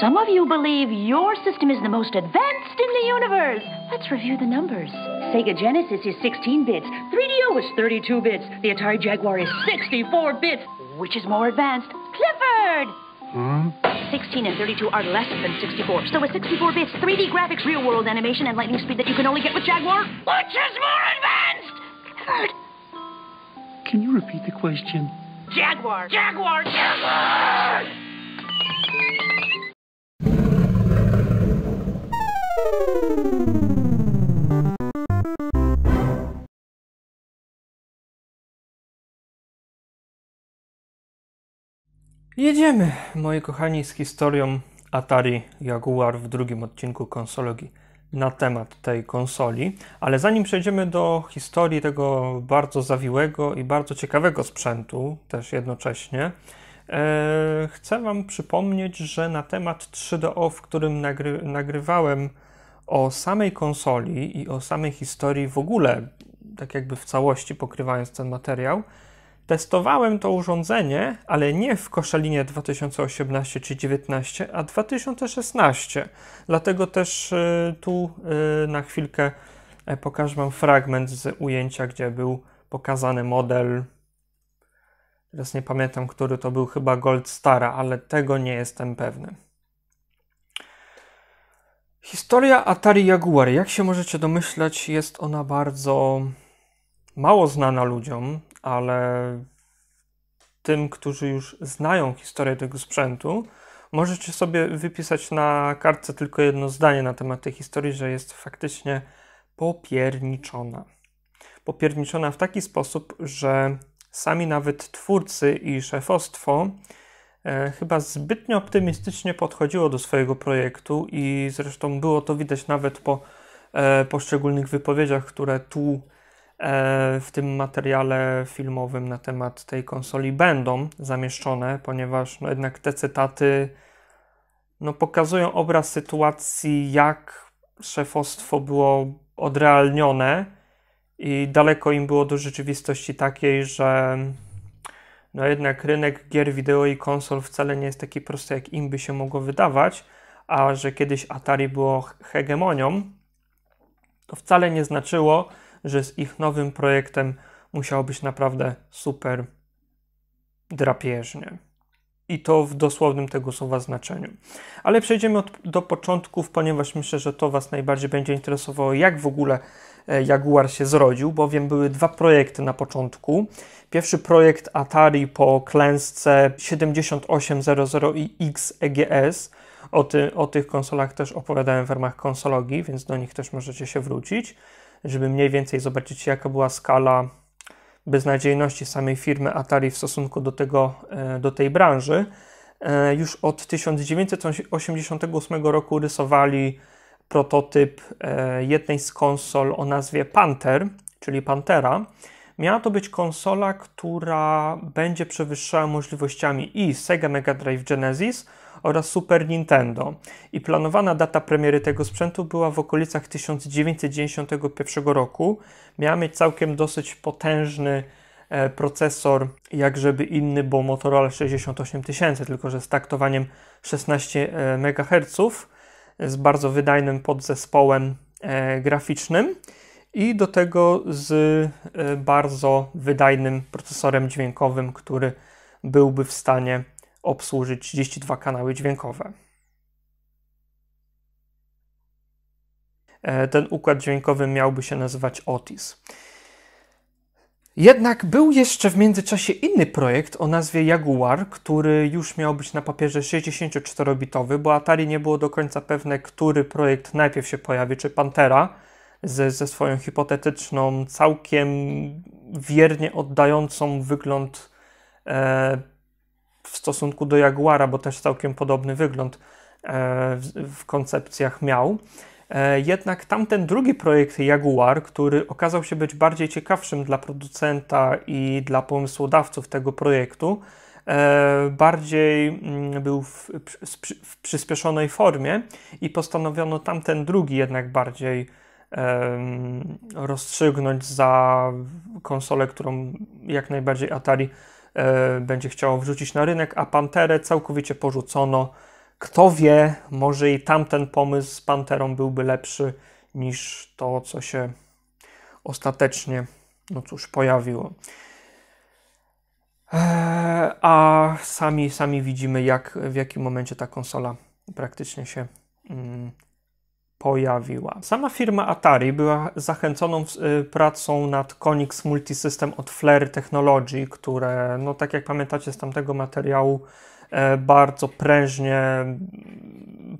Some of you believe your system is the most advanced in the universe. Let's review the numbers. Sega Genesis is 16 bits, 3DO is 32 bits, the Atari Jaguar is 64 bits. Which is more advanced? Clifford! Hmm? 16 and 32 are less than 64. So with 64 bits, 3D graphics, real world animation, and lightning speed that you can only get with Jaguar, which is more advanced? Clifford! Can you repeat the question? Jaguar! Jaguar! Jaguar! Jedziemy, moi kochani, z historią Atari Jaguar w drugim odcinku konsologii na temat tej konsoli. Ale zanim przejdziemy do historii tego bardzo zawiłego i bardzo ciekawego sprzętu, też jednocześnie, e, chcę Wam przypomnieć, że na temat 3DO, w którym nagry nagrywałem o samej konsoli i o samej historii w ogóle, tak jakby w całości pokrywając ten materiał, testowałem to urządzenie, ale nie w koszalinie 2018 czy 2019, a 2016. Dlatego też y, tu y, na chwilkę e, pokażę Wam fragment z ujęcia, gdzie był pokazany model. Teraz nie pamiętam, który to był, chyba Gold Stara, ale tego nie jestem pewny. Historia Atari Jaguar, jak się możecie domyślać, jest ona bardzo mało znana ludziom, ale tym, którzy już znają historię tego sprzętu, możecie sobie wypisać na kartce tylko jedno zdanie na temat tej historii, że jest faktycznie popierniczona. Popierniczona w taki sposób, że sami nawet twórcy i szefostwo E, chyba zbytnio optymistycznie podchodziło do swojego projektu i zresztą było to widać nawet po e, poszczególnych wypowiedziach, które tu e, w tym materiale filmowym na temat tej konsoli będą zamieszczone, ponieważ no jednak te cytaty no, pokazują obraz sytuacji, jak szefostwo było odrealnione i daleko im było do rzeczywistości takiej, że no jednak rynek gier wideo i konsol wcale nie jest taki prosty, jak im by się mogło wydawać, a że kiedyś Atari było hegemonią, to wcale nie znaczyło, że z ich nowym projektem musiało być naprawdę super drapieżnie. I to w dosłownym tego słowa znaczeniu. Ale przejdziemy od, do początków, ponieważ myślę, że to Was najbardziej będzie interesowało, jak w ogóle E, Jaguar się zrodził, bowiem były dwa projekty na początku. Pierwszy projekt Atari po klęsce 7800 i XEGS. O, ty, o tych konsolach też opowiadałem w ramach konsologii, więc do nich też możecie się wrócić, żeby mniej więcej zobaczyć, jaka była skala beznadziejności samej firmy Atari w stosunku do, tego, e, do tej branży. E, już od 1988 roku rysowali prototyp e, jednej z konsol o nazwie Panther, czyli Pantera. Miała to być konsola, która będzie przewyższała możliwościami i Sega Mega Drive Genesis oraz Super Nintendo. I planowana data premiery tego sprzętu była w okolicach 1991 roku. Miała mieć całkiem dosyć potężny e, procesor, jak żeby inny, bo Motorola 68000, tylko że z taktowaniem 16 e, MHz z bardzo wydajnym podzespołem e, graficznym i do tego z e, bardzo wydajnym procesorem dźwiękowym, który byłby w stanie obsłużyć 32 kanały dźwiękowe. E, ten układ dźwiękowy miałby się nazywać Otis. Jednak był jeszcze w międzyczasie inny projekt o nazwie Jaguar, który już miał być na papierze 64-bitowy, bo Atari nie było do końca pewne, który projekt najpierw się pojawi, czy Pantera ze, ze swoją hipotetyczną, całkiem wiernie oddającą wygląd e, w stosunku do Jaguara, bo też całkiem podobny wygląd e, w, w koncepcjach miał. E, jednak tamten drugi projekt Jaguar, który okazał się być bardziej ciekawszym dla producenta i dla pomysłodawców tego projektu, e, bardziej mm, był w, w przyspieszonej formie i postanowiono tamten drugi jednak bardziej rozstrzygnąć za konsolę, którą jak najbardziej Atari e, będzie chciało wrzucić na rynek, a Panterę całkowicie porzucono kto wie, może i tamten pomysł z Panterą byłby lepszy niż to, co się ostatecznie, no cóż, pojawiło. Eee, a sami, sami widzimy, jak, w jakim momencie ta konsola praktycznie się mm, pojawiła. Sama firma Atari była zachęconą y, pracą nad Konix Multisystem od Flare Technology, które, no tak jak pamiętacie z tamtego materiału, E, bardzo prężnie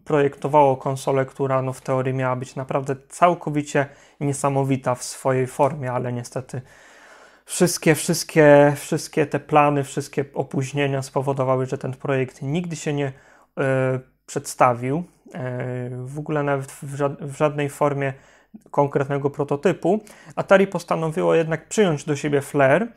projektowało konsolę, która no, w teorii miała być naprawdę całkowicie niesamowita w swojej formie, ale niestety wszystkie, wszystkie, wszystkie te plany, wszystkie opóźnienia spowodowały, że ten projekt nigdy się nie e, przedstawił. E, w ogóle nawet w, ża w żadnej formie konkretnego prototypu. Atari postanowiło jednak przyjąć do siebie Flair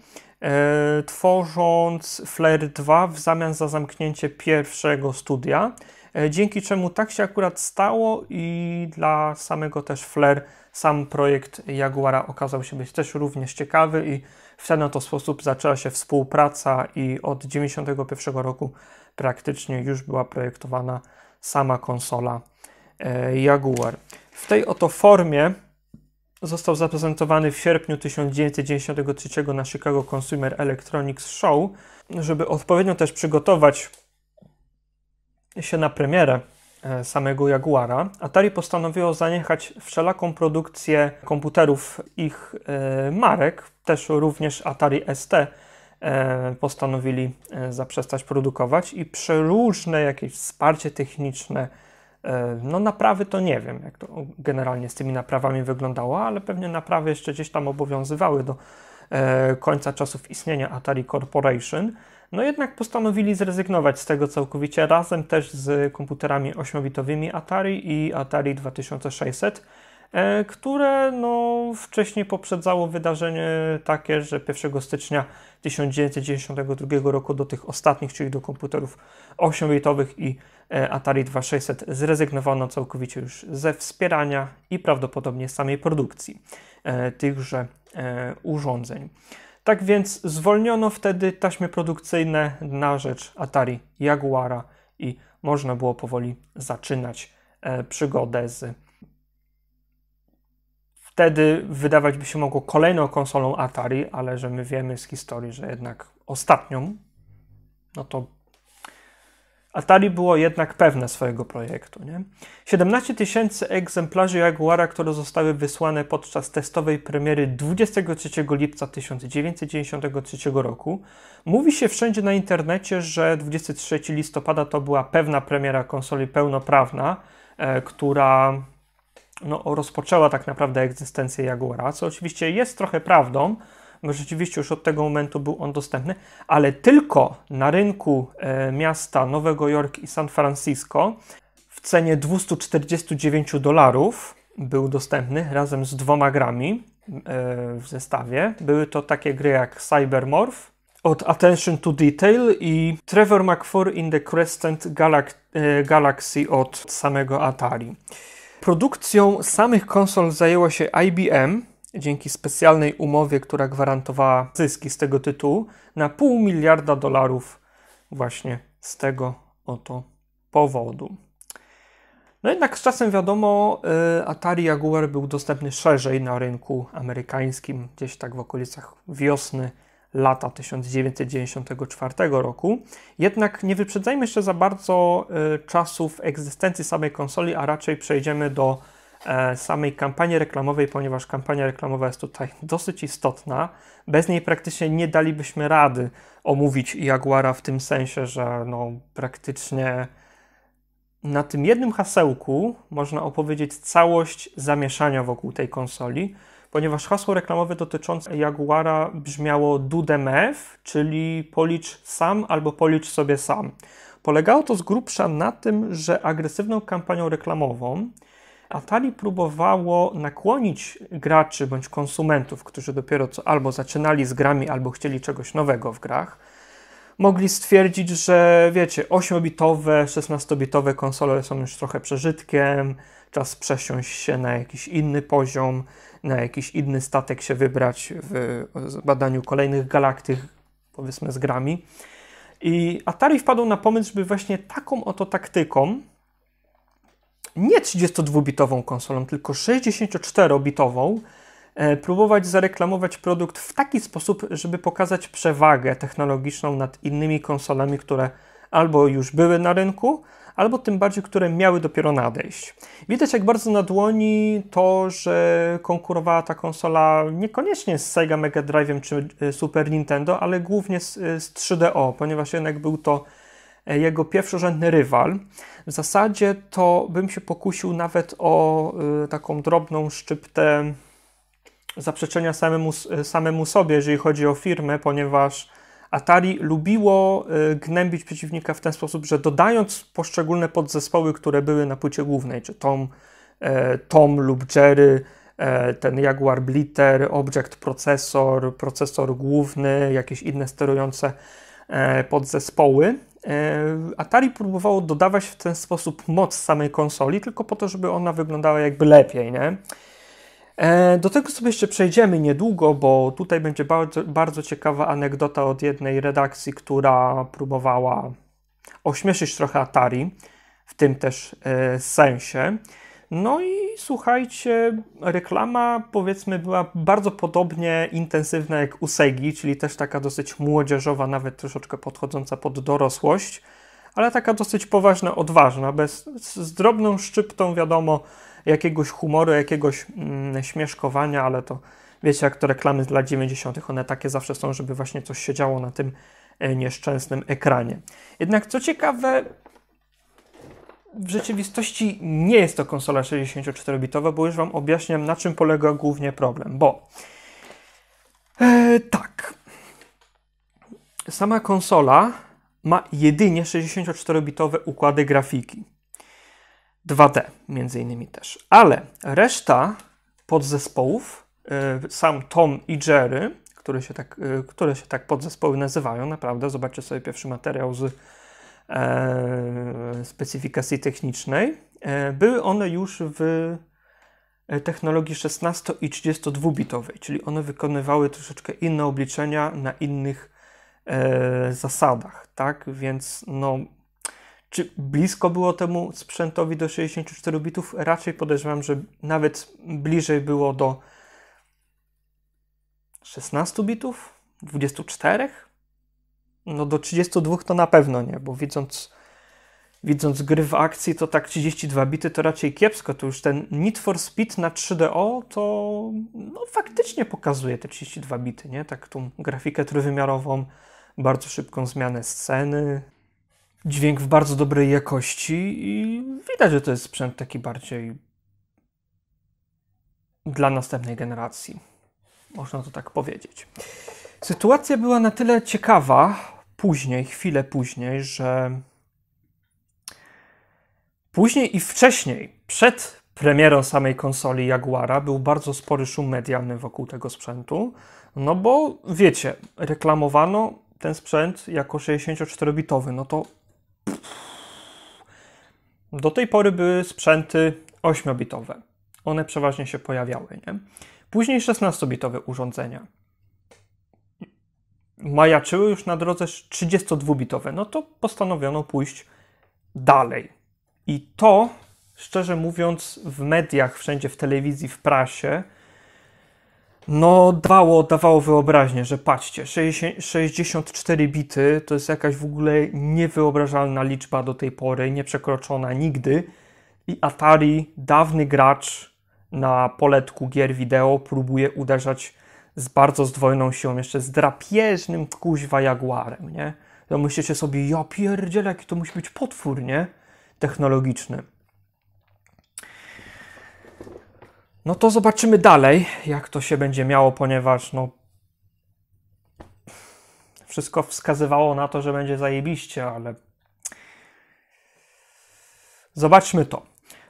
E, tworząc Flare 2 w zamian za zamknięcie pierwszego studia, e, dzięki czemu tak się akurat stało i dla samego też Flare sam projekt Jaguara okazał się być też również ciekawy i w ten oto sposób zaczęła się współpraca i od 1991 roku praktycznie już była projektowana sama konsola e, Jaguar. W tej oto formie Został zaprezentowany w sierpniu 1993 na Chicago Consumer Electronics Show. Żeby odpowiednio też przygotować się na premierę e, samego Jaguara, Atari postanowiło zaniechać wszelaką produkcję komputerów ich e, marek, też również Atari ST e, postanowili zaprzestać produkować i przeróżne jakieś wsparcie techniczne, E, no naprawy to nie wiem, jak to generalnie z tymi naprawami wyglądało, ale pewnie naprawy jeszcze gdzieś tam obowiązywały do e, końca czasów istnienia Atari Corporation. No jednak postanowili zrezygnować z tego całkowicie razem też z komputerami 8-bitowymi Atari i Atari 2600, e, które no, wcześniej poprzedzało wydarzenie takie, że 1 stycznia 1992 roku do tych ostatnich, czyli do komputerów 8-bitowych i E, Atari 2600 zrezygnowano całkowicie już ze wspierania i prawdopodobnie samej produkcji e, tychże e, urządzeń. Tak więc zwolniono wtedy taśmy produkcyjne na rzecz Atari Jaguara i można było powoli zaczynać przygodę z Wtedy wydawać by się mogło kolejną konsolą Atari, ale że my wiemy z historii, że jednak ostatnią, no to Atari było jednak pewne swojego projektu. Nie? 17 tysięcy egzemplarzy Jaguara, które zostały wysłane podczas testowej premiery 23 lipca 1993 roku. Mówi się wszędzie na internecie, że 23 listopada to była pewna premiera konsoli pełnoprawna, e, która no, rozpoczęła tak naprawdę egzystencję Jaguara, co oczywiście jest trochę prawdą, bo rzeczywiście już od tego momentu był on dostępny, ale tylko na rynku e, miasta Nowego Jork i San Francisco w cenie 249 dolarów był dostępny razem z dwoma grami e, w zestawie. Były to takie gry jak Cybermorph, od Attention to Detail i Trevor McFur in the Crescent e, Galaxy od samego Atari. Produkcją samych konsol zajęło się IBM, dzięki specjalnej umowie, która gwarantowała zyski z tego tytułu, na pół miliarda dolarów właśnie z tego oto powodu. No jednak z czasem wiadomo, y, Atari Jaguar był dostępny szerzej na rynku amerykańskim, gdzieś tak w okolicach wiosny lata 1994 roku. Jednak nie wyprzedzajmy jeszcze za bardzo y, czasów egzystencji samej konsoli, a raczej przejdziemy do E, samej kampanii reklamowej, ponieważ kampania reklamowa jest tutaj dosyć istotna. Bez niej praktycznie nie dalibyśmy rady omówić Jaguara w tym sensie, że no, praktycznie na tym jednym hasełku można opowiedzieć całość zamieszania wokół tej konsoli, ponieważ hasło reklamowe dotyczące Jaguara brzmiało DUDMF, czyli policz sam albo policz sobie sam. Polegało to z grubsza na tym, że agresywną kampanią reklamową Atari próbowało nakłonić graczy bądź konsumentów, którzy dopiero co albo zaczynali z grami, albo chcieli czegoś nowego w grach, mogli stwierdzić, że wiecie, 8-bitowe, 16-bitowe konsole są już trochę przeżytkiem, czas przesiąść się na jakiś inny poziom, na jakiś inny statek się wybrać w badaniu kolejnych galaktyk, powiedzmy z grami. I Atari wpadł na pomysł, żeby właśnie taką oto taktyką nie 32-bitową konsolą, tylko 64-bitową, e, próbować zareklamować produkt w taki sposób, żeby pokazać przewagę technologiczną nad innymi konsolami, które albo już były na rynku, albo tym bardziej, które miały dopiero nadejść. Widać jak bardzo na dłoni to, że konkurowała ta konsola niekoniecznie z Sega Mega Drive'em czy e, Super Nintendo, ale głównie z, e, z 3DO, ponieważ jednak był to jego pierwszorzędny rywal. W zasadzie to bym się pokusił nawet o y, taką drobną szczyptę zaprzeczenia samemu, y, samemu sobie, jeżeli chodzi o firmę, ponieważ Atari lubiło y, gnębić przeciwnika w ten sposób, że dodając poszczególne podzespoły, które były na płycie głównej, czy Tom, e, Tom lub Jerry, e, ten Jaguar Blitter, Object Processor, procesor główny, jakieś inne sterujące e, podzespoły, E, Atari próbowało dodawać w ten sposób moc samej konsoli, tylko po to, żeby ona wyglądała jakby lepiej, nie? E, do tego sobie jeszcze przejdziemy niedługo, bo tutaj będzie bardzo, bardzo ciekawa anegdota od jednej redakcji, która próbowała ośmieszyć trochę Atari w tym też e, sensie. No i słuchajcie, reklama powiedzmy była bardzo podobnie intensywna jak u Segi, czyli też taka dosyć młodzieżowa, nawet troszeczkę podchodząca pod dorosłość, ale taka dosyć poważna, odważna, bez, z drobną szczyptą, wiadomo, jakiegoś humoru, jakiegoś mm, śmieszkowania, ale to wiecie, jak to reklamy z lat 90., one takie zawsze są, żeby właśnie coś się działo na tym e, nieszczęsnym ekranie. Jednak co ciekawe, w rzeczywistości nie jest to konsola 64-bitowa, bo już Wam objaśniam, na czym polega głównie problem. Bo e, tak, sama konsola ma jedynie 64-bitowe układy grafiki. 2D między innymi też. Ale reszta podzespołów, e, sam Tom i Jerry, które się, tak, e, które się tak podzespoły nazywają, naprawdę, zobaczcie sobie pierwszy materiał z E, specyfikacji technicznej. E, były one już w e, technologii 16 i 32-bitowej, czyli one wykonywały troszeczkę inne obliczenia na innych e, zasadach, tak? Więc no, czy blisko było temu sprzętowi do 64 bitów? Raczej podejrzewam, że nawet bliżej było do 16 bitów, 24, no do 32 to na pewno nie, bo widząc, widząc gry w akcji, to tak 32 bity to raczej kiepsko. To już ten Need for Speed na 3DO to no, faktycznie pokazuje te 32 bity, nie? Tak tą grafikę trójwymiarową, bardzo szybką zmianę sceny, dźwięk w bardzo dobrej jakości i widać, że to jest sprzęt taki bardziej dla następnej generacji. Można to tak powiedzieć. Sytuacja była na tyle ciekawa później, chwilę później, że później i wcześniej, przed premierą samej konsoli Jaguara, był bardzo spory szum medialny wokół tego sprzętu. No bo wiecie, reklamowano ten sprzęt jako 64-bitowy, no to do tej pory były sprzęty 8-bitowe. One przeważnie się pojawiały, nie? Później 16-bitowe urządzenia majaczyły już na drodze 32-bitowe, no to postanowiono pójść dalej. I to, szczerze mówiąc, w mediach, wszędzie w telewizji, w prasie, no dawało, dawało wyobraźnię, że patrzcie, 64 bity to jest jakaś w ogóle niewyobrażalna liczba do tej pory, nieprzekroczona nigdy. I Atari, dawny gracz na poletku gier wideo, próbuje uderzać z bardzo zdwojną siłą, jeszcze z drapieżnym kuźwa jaguarem, nie? To myślicie sobie, ja pierdziel, jaki to musi być potwór, nie? Technologiczny. No to zobaczymy dalej, jak to się będzie miało, ponieważ no wszystko wskazywało na to, że będzie zajebiście, ale zobaczmy to.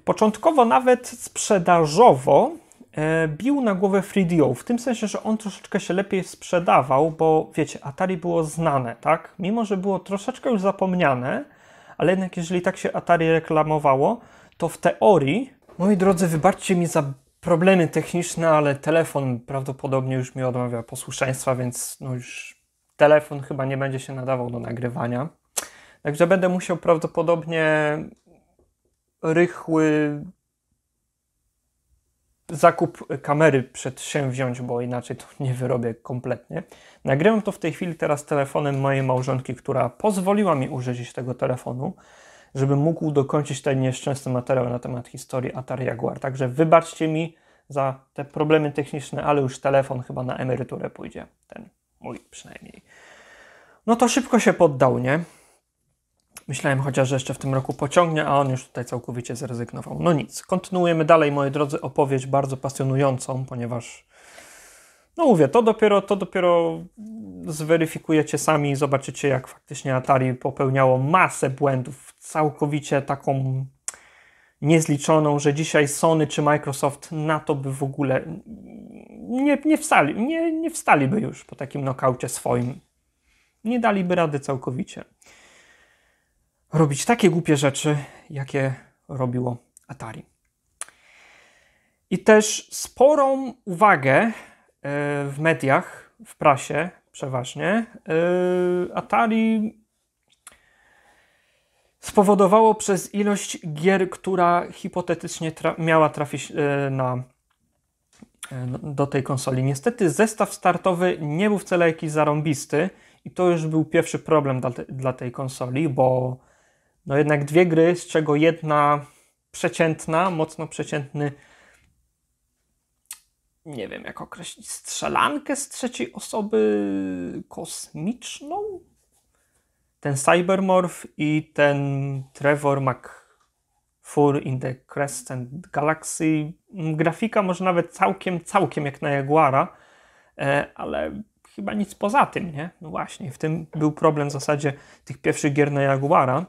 Początkowo nawet sprzedażowo E, bił na głowę 3DO, w tym sensie, że on troszeczkę się lepiej sprzedawał, bo wiecie, Atari było znane, tak? Mimo, że było troszeczkę już zapomniane, ale jednak jeżeli tak się Atari reklamowało, to w teorii, moi drodzy, wybaczcie mi za problemy techniczne, ale telefon prawdopodobnie już mi odmawia posłuszeństwa, więc no już telefon chyba nie będzie się nadawał do nagrywania. Także będę musiał prawdopodobnie rychły zakup kamery przedsięwziąć, bo inaczej to nie wyrobię kompletnie. Nagrywam to w tej chwili teraz telefonem mojej małżonki, która pozwoliła mi użyć tego telefonu, żebym mógł dokończyć ten nieszczęsny materiał na temat historii Atari Jaguar. Także wybaczcie mi za te problemy techniczne, ale już telefon chyba na emeryturę pójdzie. Ten mój przynajmniej. No to szybko się poddał, nie? Myślałem chociaż, że jeszcze w tym roku pociągnie, a on już tutaj całkowicie zrezygnował. No nic, kontynuujemy dalej, moi drodzy, opowieść bardzo pasjonującą, ponieważ no mówię, to dopiero, to dopiero zweryfikujecie sami i zobaczycie, jak faktycznie Atari popełniało masę błędów, całkowicie taką niezliczoną, że dzisiaj Sony czy Microsoft na to by w ogóle nie, nie, wstali, nie, nie wstaliby już po takim nokaucie swoim. Nie daliby rady całkowicie robić takie głupie rzeczy, jakie robiło Atari. I też sporą uwagę e, w mediach, w prasie przeważnie, e, Atari spowodowało przez ilość gier, która hipotetycznie tra miała trafić e, na, no, do tej konsoli. Niestety zestaw startowy nie był wcale jakiś zarąbisty i to już był pierwszy problem dla, te, dla tej konsoli, bo no jednak dwie gry, z czego jedna przeciętna, mocno przeciętny, nie wiem jak określić, strzelankę z trzeciej osoby kosmiczną? Ten Cybermorph i ten Trevor McFur in the Crescent Galaxy. Mm, grafika może nawet całkiem, całkiem jak na Jaguara, e, ale chyba nic poza tym, nie? No właśnie, w tym był problem w zasadzie tych pierwszych gier na Jaguara.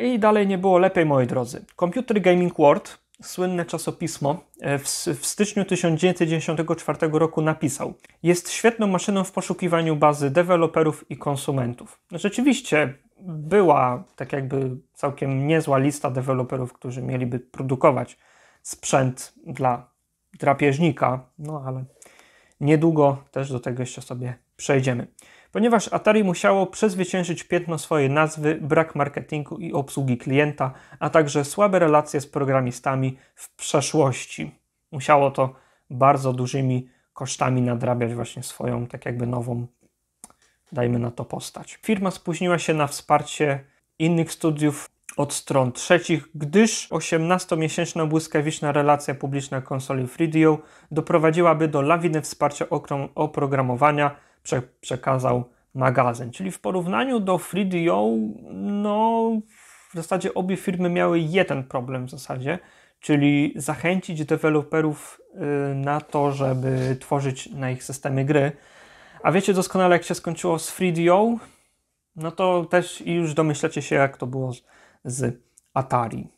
I dalej nie było lepiej, moi drodzy. Computer Gaming World, słynne czasopismo, e, w, w styczniu 1994 roku napisał: Jest świetną maszyną w poszukiwaniu bazy deweloperów i konsumentów. Rzeczywiście była tak jakby całkiem niezła lista deweloperów, którzy mieliby produkować sprzęt dla drapieżnika, no ale niedługo też do tego jeszcze sobie przejdziemy ponieważ Atari musiało przezwyciężyć piętno swojej nazwy, brak marketingu i obsługi klienta, a także słabe relacje z programistami w przeszłości. Musiało to bardzo dużymi kosztami nadrabiać właśnie swoją, tak jakby nową, dajmy na to postać. Firma spóźniła się na wsparcie innych studiów od stron trzecich, gdyż 18-miesięczna błyskawiczna relacja publiczna konsoli FreeDio doprowadziłaby do lawiny wsparcia oprogramowania prze przekazał magazyn. Czyli w porównaniu do FreeDO, no w zasadzie obie firmy miały jeden problem w zasadzie, czyli zachęcić deweloperów y, na to, żeby tworzyć na ich systemie gry. A wiecie doskonale, jak się skończyło z FreeDO? No to też i już domyślacie się, jak to było z Atari.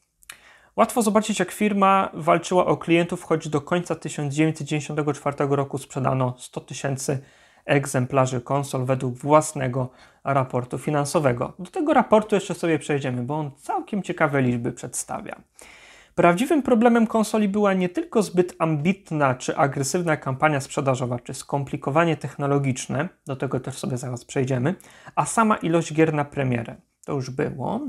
Łatwo zobaczyć, jak firma walczyła o klientów, choć do końca 1994 roku sprzedano 100 tysięcy egzemplarzy konsol według własnego raportu finansowego. Do tego raportu jeszcze sobie przejdziemy, bo on całkiem ciekawe liczby przedstawia. Prawdziwym problemem konsoli była nie tylko zbyt ambitna czy agresywna kampania sprzedażowa, czy skomplikowanie technologiczne, do tego też sobie zaraz przejdziemy, a sama ilość gier na premierę. To już było.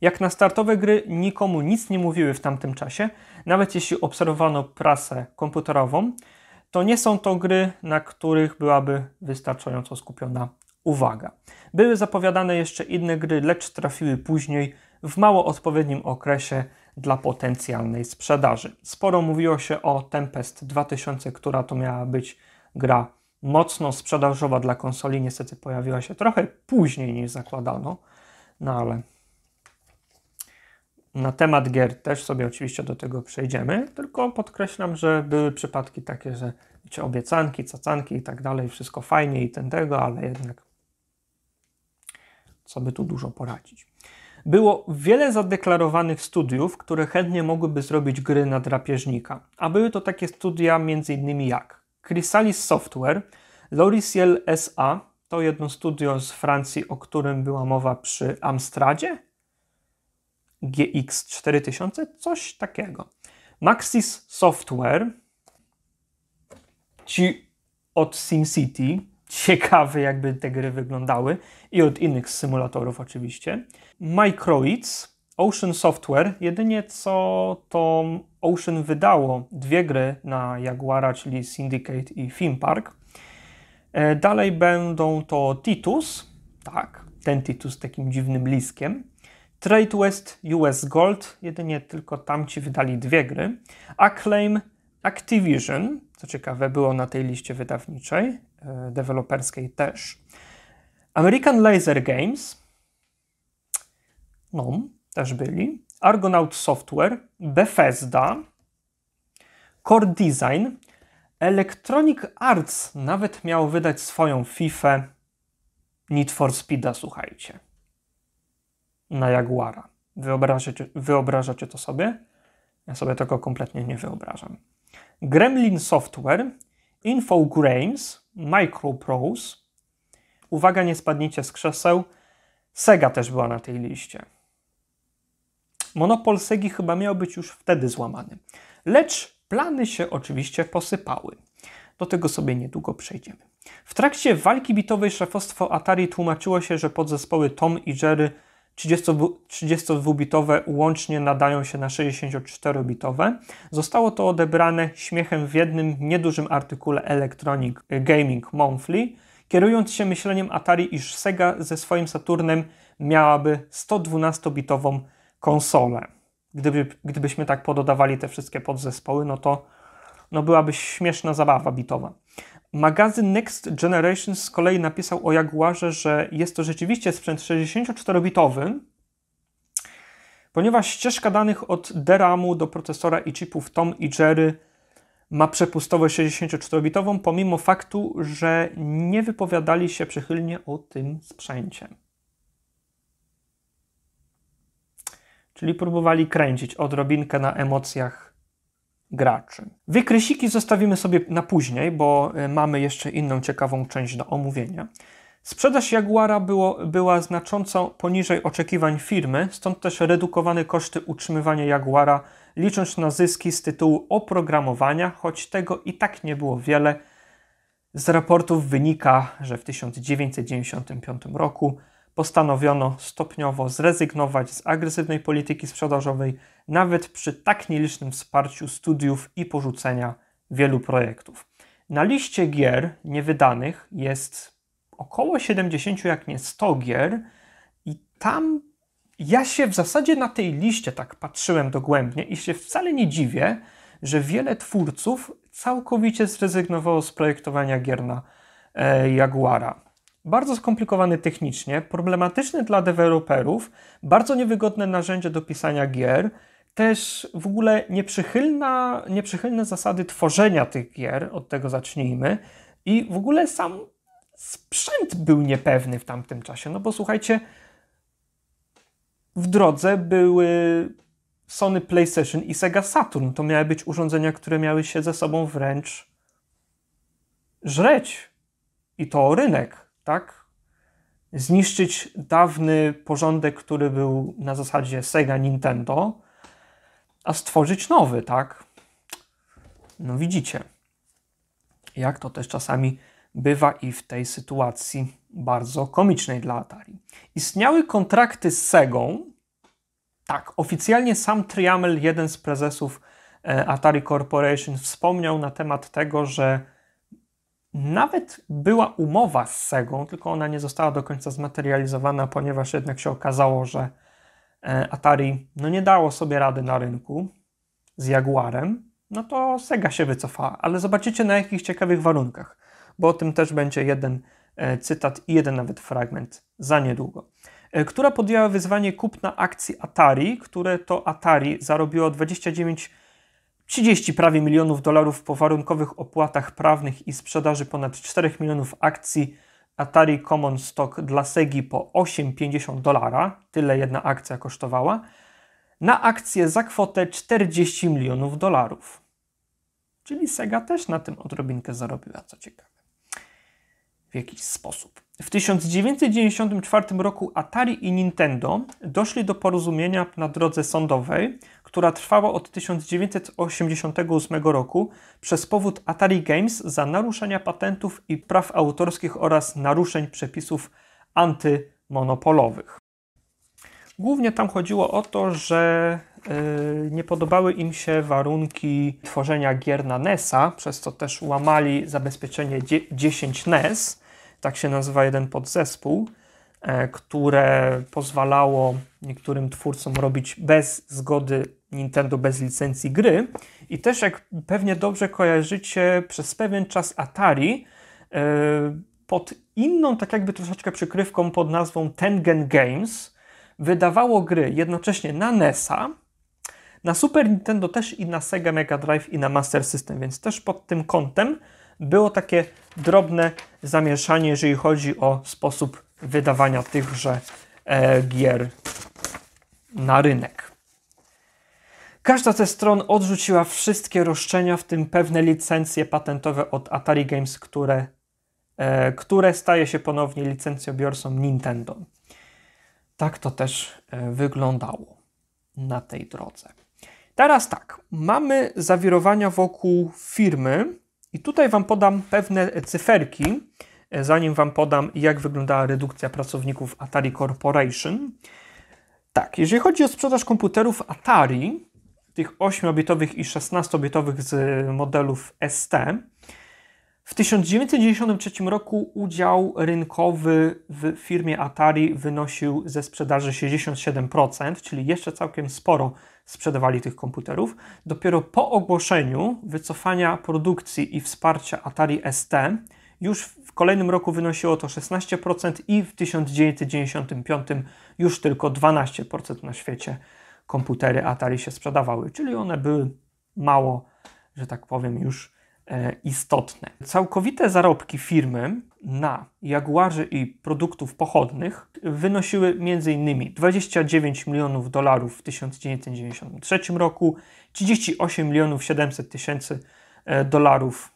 Jak na startowe gry nikomu nic nie mówiły w tamtym czasie, nawet jeśli obserwowano prasę komputerową, to nie są to gry, na których byłaby wystarczająco skupiona uwaga. Były zapowiadane jeszcze inne gry, lecz trafiły później w mało odpowiednim okresie dla potencjalnej sprzedaży. Sporo mówiło się o Tempest 2000, która to miała być gra mocno sprzedażowa dla konsoli. Niestety pojawiła się trochę później niż zakładano, no ale na temat gier też sobie oczywiście do tego przejdziemy, tylko podkreślam, że były przypadki takie, że wiecie, obiecanki, cacanki i tak dalej, wszystko fajnie i ten tego, ale jednak co by tu dużo poradzić. Było wiele zadeklarowanych studiów, które chętnie mogłyby zrobić gry na drapieżnika, a były to takie studia m.in. jak Chrysalis Software, Loriciel SA, to jedno studio z Francji, o którym była mowa przy Amstradzie, GX4000, coś takiego. Maxis Software, ci od SimCity, ciekawe jakby te gry wyglądały i od innych symulatorów oczywiście. Microids, Ocean Software, jedynie co to Ocean wydało dwie gry na Jaguara, czyli Syndicate i Theme Park. E, dalej będą to Titus, tak, ten Titus z takim dziwnym liskiem. Trade West US Gold, jedynie tylko tam ci wydali dwie gry, Acclaim Activision, co ciekawe było na tej liście wydawniczej, e, deweloperskiej też, American Laser Games, no, też byli, Argonaut Software, Bethesda, Core Design, Electronic Arts nawet miał wydać swoją FIFA Need for Speeda, słuchajcie na Jaguara. Wyobrażacie, wyobrażacie to sobie? Ja sobie tego kompletnie nie wyobrażam. Gremlin Software, Infogrames, Microprose. Uwaga, nie spadnijcie z krzeseł. Sega też była na tej liście. Monopol Segi chyba miał być już wtedy złamany. Lecz plany się oczywiście posypały. Do tego sobie niedługo przejdziemy. W trakcie walki bitowej szefostwo Atari tłumaczyło się, że podzespoły Tom i Jerry 32-bitowe łącznie nadają się na 64-bitowe. Zostało to odebrane śmiechem w jednym niedużym artykule Electronic Gaming Monthly, kierując się myśleniem Atari, iż Sega ze swoim Saturnem miałaby 112-bitową konsolę. Gdyby, gdybyśmy tak pododawali te wszystkie podzespoły, no to no byłaby śmieszna zabawa bitowa. Magazyn Next Generation z kolei napisał o Jaguarze, że jest to rzeczywiście sprzęt 64-bitowy, ponieważ ścieżka danych od DRAM-u do procesora i chipów Tom i Jerry ma przepustowość 64-bitową, pomimo faktu, że nie wypowiadali się przychylnie o tym sprzęcie. Czyli próbowali kręcić odrobinkę na emocjach graczy. Wykresiki zostawimy sobie na później, bo e, mamy jeszcze inną ciekawą część do omówienia. Sprzedaż Jaguara było, była znacząco poniżej oczekiwań firmy, stąd też redukowane koszty utrzymywania Jaguara, licząc na zyski z tytułu oprogramowania, choć tego i tak nie było wiele. Z raportów wynika, że w 1995 roku postanowiono stopniowo zrezygnować z agresywnej polityki sprzedażowej nawet przy tak nielicznym wsparciu studiów i porzucenia wielu projektów. Na liście gier niewydanych jest około 70, jak nie 100 gier, i tam ja się w zasadzie na tej liście tak patrzyłem dogłębnie i się wcale nie dziwię, że wiele twórców całkowicie zrezygnowało z projektowania gier na e, Jaguara. Bardzo skomplikowany technicznie, problematyczny dla deweloperów, bardzo niewygodne narzędzie do pisania gier, też w ogóle nieprzychylna, nieprzychylne zasady tworzenia tych gier, od tego zacznijmy, i w ogóle sam sprzęt był niepewny w tamtym czasie. No bo słuchajcie, w drodze były Sony PlayStation i Sega Saturn. To miały być urządzenia, które miały się ze sobą wręcz żreć. I to rynek, tak? Zniszczyć dawny porządek, który był na zasadzie Sega Nintendo a stworzyć nowy, tak? No widzicie, jak to też czasami bywa i w tej sytuacji bardzo komicznej dla Atari. Istniały kontrakty z Segą. Tak, oficjalnie sam Triamel, jeden z prezesów e, Atari Corporation, wspomniał na temat tego, że nawet była umowa z Segą, tylko ona nie została do końca zmaterializowana, ponieważ jednak się okazało, że E, Atari no nie dało sobie rady na rynku z Jaguarem, no to Sega się wycofa, ale zobaczycie na jakich ciekawych warunkach, bo o tym też będzie jeden e, cytat i jeden nawet fragment za niedługo, e, która podjęła wyzwanie kupna akcji Atari, które to Atari zarobiło 29 30 prawie milionów dolarów po warunkowych opłatach prawnych i sprzedaży ponad 4 milionów akcji Atari Common Stock dla Segi po 8,50 dolara, tyle jedna akcja kosztowała, na akcję za kwotę 40 milionów dolarów. Czyli Sega też na tym odrobinkę zarobiła, co ciekawe. W jakiś sposób. W 1994 roku Atari i Nintendo doszli do porozumienia na drodze sądowej która trwała od 1988 roku przez powód Atari Games za naruszenia patentów i praw autorskich oraz naruszeń przepisów antymonopolowych. Głównie tam chodziło o to, że e, nie podobały im się warunki tworzenia gier na NES-a, przez co też łamali zabezpieczenie 10 NES, tak się nazywa jeden podzespół. E, które pozwalało niektórym twórcom robić bez zgody Nintendo, bez licencji gry. I też, jak pewnie dobrze kojarzycie, przez pewien czas Atari e, pod inną, tak jakby troszeczkę przykrywką pod nazwą Tengen Games wydawało gry jednocześnie na NES-a, na Super Nintendo też i na Sega Mega Drive i na Master System, więc też pod tym kątem było takie drobne zamieszanie, jeżeli chodzi o sposób wydawania tychże e, gier na rynek. Każda ze stron odrzuciła wszystkie roszczenia, w tym pewne licencje patentowe od Atari Games, które, e, które staje się ponownie licencjobiorcą Nintendo. Tak to też e, wyglądało na tej drodze. Teraz tak, mamy zawirowania wokół firmy i tutaj Wam podam pewne cyferki, E, zanim Wam podam, jak wyglądała redukcja pracowników Atari Corporation. Tak, jeżeli chodzi o sprzedaż komputerów Atari, tych 8-bitowych i 16-bitowych z modelów ST, w 1993 roku udział rynkowy w firmie Atari wynosił ze sprzedaży 67%, czyli jeszcze całkiem sporo sprzedawali tych komputerów. Dopiero po ogłoszeniu wycofania produkcji i wsparcia Atari ST, już kolejnym roku wynosiło to 16% i w 1995 już tylko 12% na świecie komputery Atari się sprzedawały, czyli one były mało, że tak powiem, już e, istotne. Całkowite zarobki firmy na Jaguarze i produktów pochodnych wynosiły m.in. 29 milionów dolarów w 1993 roku, 38 milionów 700 tysięcy e, dolarów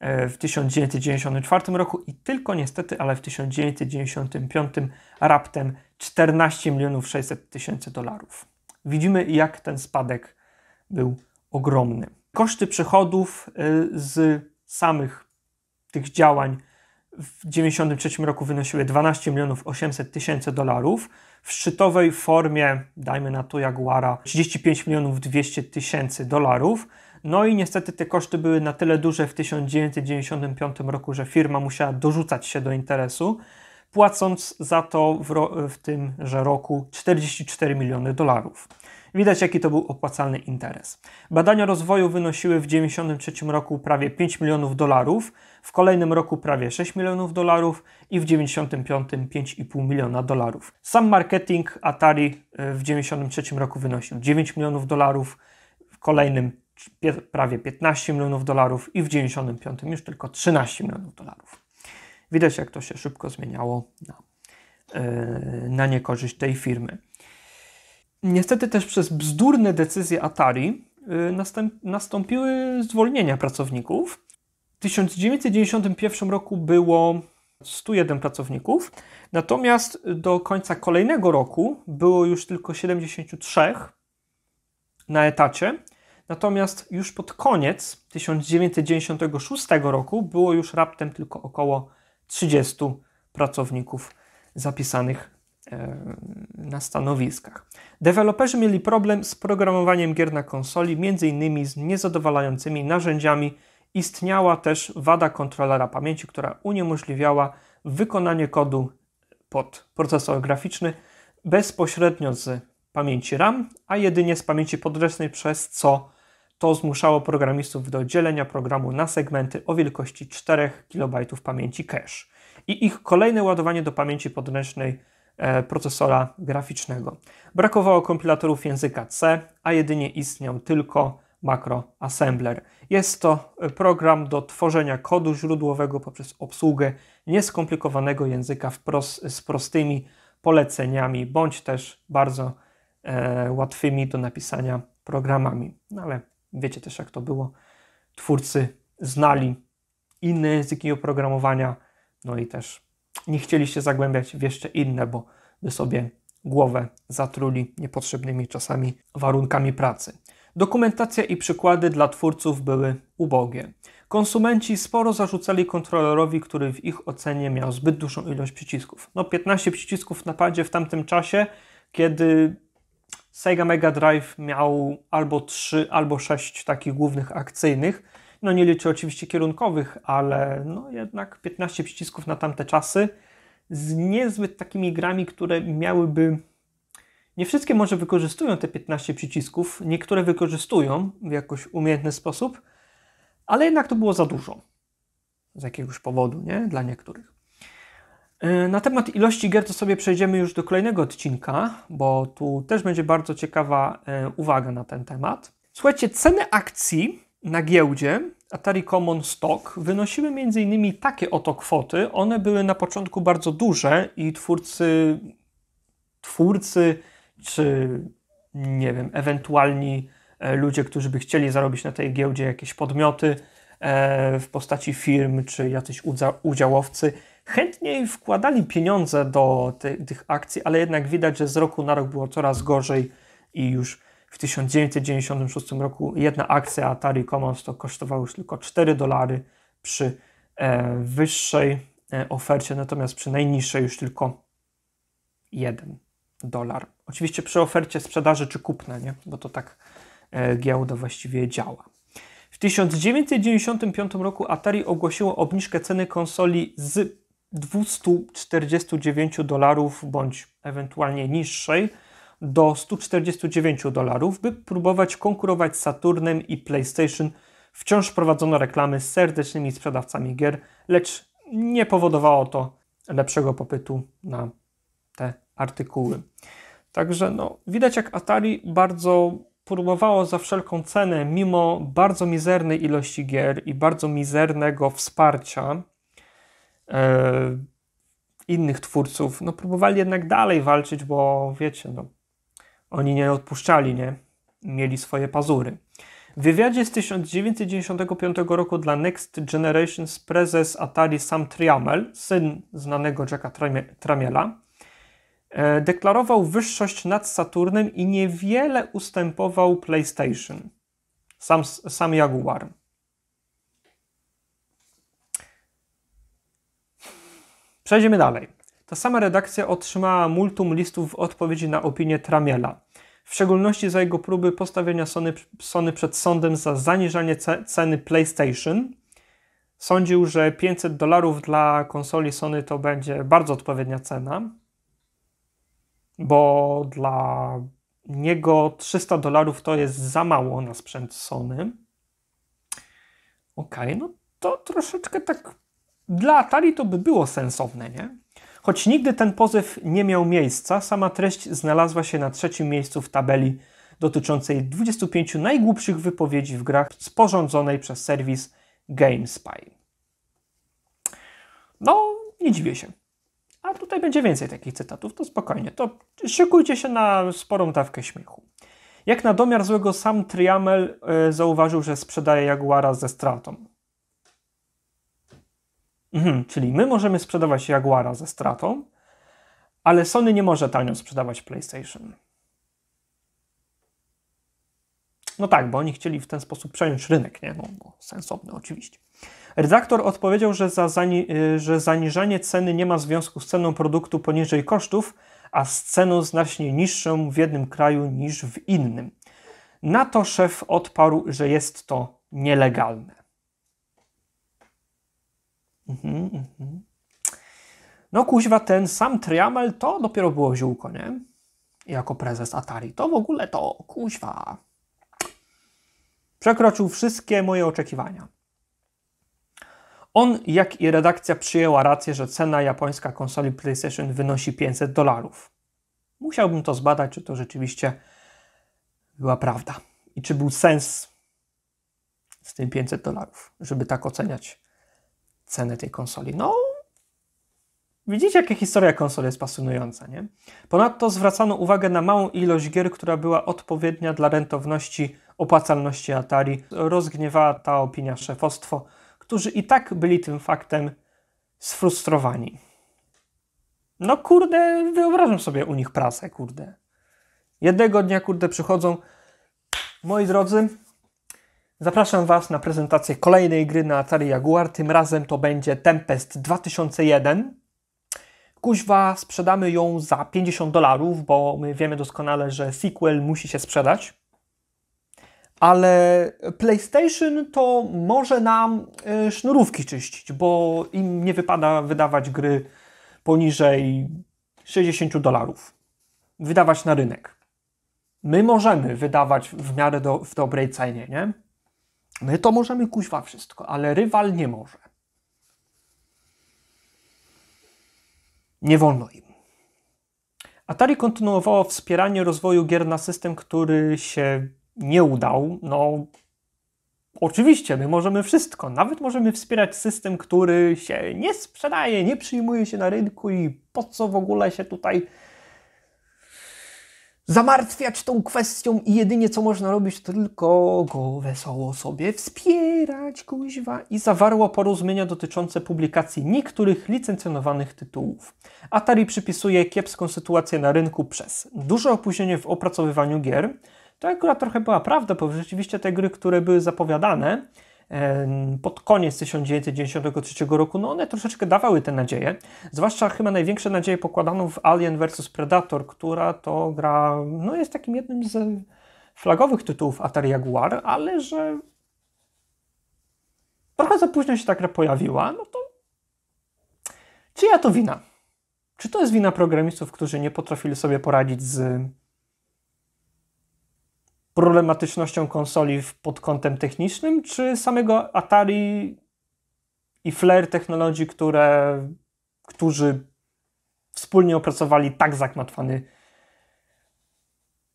E, w 1994 roku i tylko niestety, ale w 1995 raptem 14 milionów 600 tysięcy dolarów. Widzimy, jak ten spadek był ogromny. Koszty przychodów e, z samych tych działań w 1993 roku wynosiły 12 milionów 800 tysięcy dolarów. W szczytowej formie, dajmy na to Jaguara, 35 milionów 200 tysięcy dolarów. No i niestety te koszty były na tyle duże w 1995 roku, że firma musiała dorzucać się do interesu, płacąc za to w, ro- w tymże roku 44 miliony dolarów. Widać, jaki to był opłacalny interes. Badania rozwoju wynosiły w 1993 roku prawie 5 milionów dolarów, w kolejnym roku prawie 6 milionów dolarów i w 1995 5,5 miliona dolarów. Sam marketing Atari e, w 1993 roku wynosił 9 milionów dolarów, w kolejnym prawie 15 milionów dolarów i w 1995 już tylko 13 milionów dolarów. Widać, jak to się szybko zmieniało na, e, na niekorzyść tej firmy. Niestety też przez bzdurne decyzje Atari e, nastąpiły zwolnienia pracowników. W 1991 roku było 101 pracowników, natomiast do końca kolejnego roku było już tylko 73 na etacie Natomiast już pod koniec 1996 roku było już raptem tylko około 30 pracowników zapisanych e, na stanowiskach. Deweloperzy mieli problem z programowaniem gier na konsoli, m.in. z niezadowalającymi narzędziami. Istniała też wada kontrolera pamięci, która uniemożliwiała wykonanie kodu pod procesor graficzny bezpośrednio z pamięci RAM, a jedynie z pamięci podręcznej, przez co to zmuszało programistów do dzielenia programu na segmenty o wielkości 4 KB pamięci cache i ich kolejne ładowanie do pamięci podręcznej e, procesora graficznego. Brakowało kompilatorów języka C, a jedynie istniał tylko MacroAssembler. Jest to e, program do tworzenia kodu źródłowego poprzez obsługę nieskomplikowanego języka wprost, z prostymi poleceniami, bądź też bardzo e, łatwymi do napisania programami. No ale Wiecie też, jak to było. Twórcy znali inne języki oprogramowania, no i też nie chcieli się zagłębiać w jeszcze inne, bo by sobie głowę zatruli niepotrzebnymi czasami warunkami pracy. Dokumentacja i przykłady dla twórców były ubogie. Konsumenci sporo zarzucali kontrolerowi, który w ich ocenie miał zbyt dużą ilość przycisków. No 15 przycisków na napadzie w tamtym czasie, kiedy Sega Mega Drive miał albo 3, albo 6 takich głównych akcyjnych. No nie liczy oczywiście kierunkowych, ale no jednak 15 przycisków na tamte czasy z niezbyt takimi grami, które miałyby. Nie wszystkie może wykorzystują te 15 przycisków, niektóre wykorzystują w jakoś umiejętny sposób, ale jednak to było za dużo. Z jakiegoś powodu, nie? Dla niektórych. E, na temat ilości gier to sobie przejdziemy już do kolejnego odcinka, bo tu też będzie bardzo ciekawa e, uwaga na ten temat. Słuchajcie, ceny akcji na giełdzie Atari Common Stock wynosiły m.in. takie oto kwoty. One były na początku bardzo duże i twórcy, twórcy czy nie wiem, ewentualni e, ludzie, którzy by chcieli zarobić na tej giełdzie jakieś podmioty w postaci firm czy jacyś udziałowcy, chętniej wkładali pieniądze do tych akcji, ale jednak widać, że z roku na rok było coraz gorzej i już w 1996 roku jedna akcja Atari Commons to kosztowała już tylko 4 dolary przy e, wyższej e, ofercie, natomiast przy najniższej już tylko 1 dolar. Oczywiście przy ofercie sprzedaży czy kupna, nie? bo to tak e, giełda właściwie działa. W 1995 roku Atari ogłosiło obniżkę ceny konsoli z 249 dolarów bądź ewentualnie niższej do 149 dolarów, by próbować konkurować z Saturnem i PlayStation. Wciąż prowadzono reklamy z serdecznymi sprzedawcami gier, lecz nie powodowało to lepszego popytu na te artykuły. Także no, widać jak Atari bardzo próbowało za wszelką cenę, mimo bardzo mizernej ilości gier i bardzo mizernego wsparcia, E, innych twórców, no próbowali jednak dalej walczyć, bo wiecie, no, oni nie odpuszczali, nie? Mieli swoje pazury. W wywiadzie z 1995 roku dla Next Generation prezes Atari Sam Triamel, syn znanego Jacka Tramiela, e, deklarował wyższość nad Saturnem i niewiele ustępował PlayStation, sam, sam Jaguar. Przejdziemy dalej. Ta sama redakcja otrzymała multum listów w odpowiedzi na opinię Tramiela, w szczególności za jego próby postawienia Sony, Sony przed sądem za zaniżanie ceny PlayStation. Sądził, że 500 dolarów dla konsoli Sony to będzie bardzo odpowiednia cena, bo dla niego 300 dolarów to jest za mało na sprzęt Sony. Okej, okay, no to troszeczkę tak dla Atari to by było sensowne, nie? Choć nigdy ten pozew nie miał miejsca, sama treść znalazła się na trzecim miejscu w tabeli dotyczącej 25 najgłupszych wypowiedzi w grach sporządzonej przez serwis GameSpy. No, nie dziwię się. A tutaj będzie więcej takich cytatów, to spokojnie. To szykujcie się na sporą dawkę śmiechu. Jak na domiar złego sam Triamel yy, zauważył, że sprzedaje Jaguara ze stratą. Mhm, czyli my możemy sprzedawać Jaguara ze stratą, ale Sony nie może tanio sprzedawać PlayStation. No tak, bo oni chcieli w ten sposób przejąć rynek, nie? No, no sensowne oczywiście. Redaktor odpowiedział, że, za zani y, że zaniżanie ceny nie ma związku z ceną produktu poniżej kosztów, a z ceną znacznie niższą w jednym kraju niż w innym. Na to szef odparł, że jest to nielegalne. Mhm, mhm. No kuźwa, ten sam Triamel to dopiero było ziółko, nie? Jako prezes Atari. To w ogóle to, kuźwa. Przekroczył wszystkie moje oczekiwania. On, jak i redakcja przyjęła rację, że cena japońska konsoli PlayStation wynosi 500 dolarów. Musiałbym to zbadać, czy to rzeczywiście była prawda. I czy był sens z tym 500 dolarów, żeby tak oceniać cenę tej konsoli. No, widzicie, jaka historia konsoli jest pasjonująca, nie? Ponadto zwracano uwagę na małą ilość gier, która była odpowiednia dla rentowności, opłacalności Atari. Rozgniewała ta opinia szefostwo, którzy i tak byli tym faktem sfrustrowani. No kurde, wyobrażam sobie u nich prasę, kurde. Jednego dnia, kurde, przychodzą, moi drodzy, Zapraszam Was na prezentację kolejnej gry na Atari Jaguar. Tym razem to będzie Tempest 2001. Kuźwa, sprzedamy ją za 50 dolarów, bo my wiemy doskonale, że sequel musi się sprzedać. Ale PlayStation to może nam e, sznurówki czyścić, bo im nie wypada wydawać gry poniżej 60 dolarów. Wydawać na rynek. My możemy wydawać w miarę do, w dobrej cenie, nie? My to możemy kuźwa wszystko, ale rywal nie może. Nie wolno im. Atari kontynuowało wspieranie rozwoju gier na system, który się nie udał. No, oczywiście, my możemy wszystko. Nawet możemy wspierać system, który się nie sprzedaje, nie przyjmuje się na rynku i po co w ogóle się tutaj zamartwiać tą kwestią i jedynie co można robić, to tylko go wesoło sobie wspierać, kuźwa. I zawarła porozumienia dotyczące publikacji niektórych licencjonowanych tytułów. Atari przypisuje kiepską sytuację na rynku przez duże opóźnienie w opracowywaniu gier. To akurat trochę była prawda, bo rzeczywiście te gry, które były zapowiadane, pod koniec 1993 roku, no one troszeczkę dawały te nadzieje. Zwłaszcza chyba największe nadzieje pokładano w Alien vs. Predator, która to gra, no jest takim jednym z flagowych tytułów Atari Jaguar, ale że trochę za późno się ta gra pojawiła, no to czyja to wina? Czy to jest wina programistów, którzy nie potrafili sobie poradzić z problematycznością konsoli pod kątem technicznym, czy samego Atari i Flare technologii, które, którzy wspólnie opracowali tak zakmatwany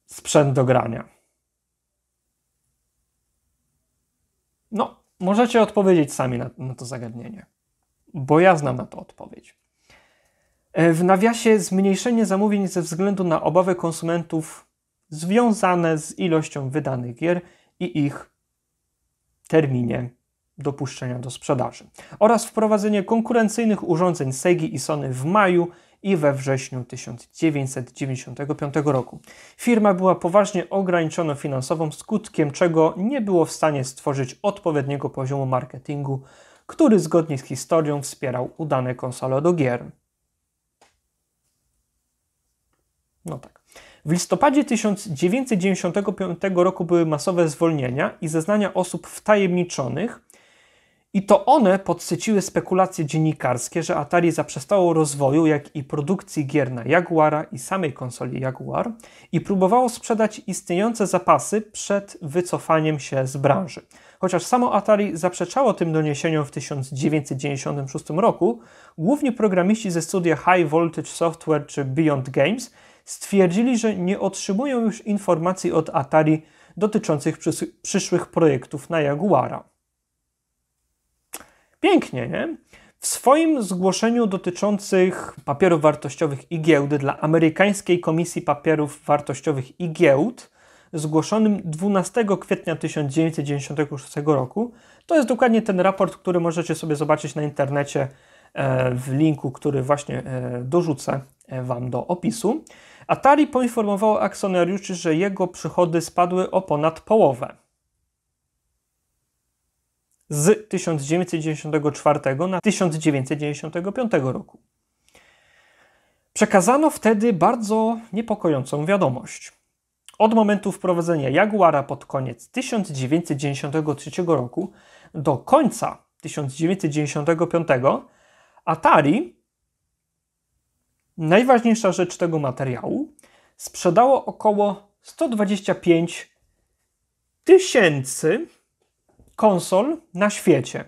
sprzęt do grania? No, możecie odpowiedzieć sami na, na to zagadnienie, bo ja znam na to odpowiedź. E, w nawiasie zmniejszenie zamówień ze względu na obawy konsumentów związane z ilością wydanych gier i ich terminie dopuszczenia do sprzedaży oraz wprowadzenie konkurencyjnych urządzeń Sega i Sony w maju i we wrześniu 1995 roku. Firma była poważnie ograniczona finansową, skutkiem czego nie było w stanie stworzyć odpowiedniego poziomu marketingu, który zgodnie z historią wspierał udane konsole do gier. No tak. W listopadzie 1995 roku były masowe zwolnienia i zeznania osób wtajemniczonych, i to one podsyciły spekulacje dziennikarskie, że Atari zaprzestało rozwoju, jak i produkcji gier na Jaguara i samej konsoli Jaguar i próbowało sprzedać istniejące zapasy przed wycofaniem się z branży. Chociaż samo Atari zaprzeczało tym doniesieniom w 1996 roku, głównie programiści ze studia High Voltage Software czy Beyond Games – stwierdzili, że nie otrzymują już informacji od Atari dotyczących przysz przyszłych projektów na Jaguara. Pięknie, nie? W swoim zgłoszeniu dotyczących papierów wartościowych i giełdy dla Amerykańskiej Komisji Papierów Wartościowych i Giełd, zgłoszonym 12 kwietnia 1996 roku, to jest dokładnie ten raport, który możecie sobie zobaczyć na internecie e, w linku, który właśnie e, dorzucę e, Wam do opisu. Atari poinformowało akcjonariuszy, że jego przychody spadły o ponad połowę. Z 1994 na 1995 roku. Przekazano wtedy bardzo niepokojącą wiadomość. Od momentu wprowadzenia Jaguara pod koniec 1993 roku do końca 1995 Atari Najważniejsza rzecz tego materiału sprzedało około 125 tysięcy konsol na świecie.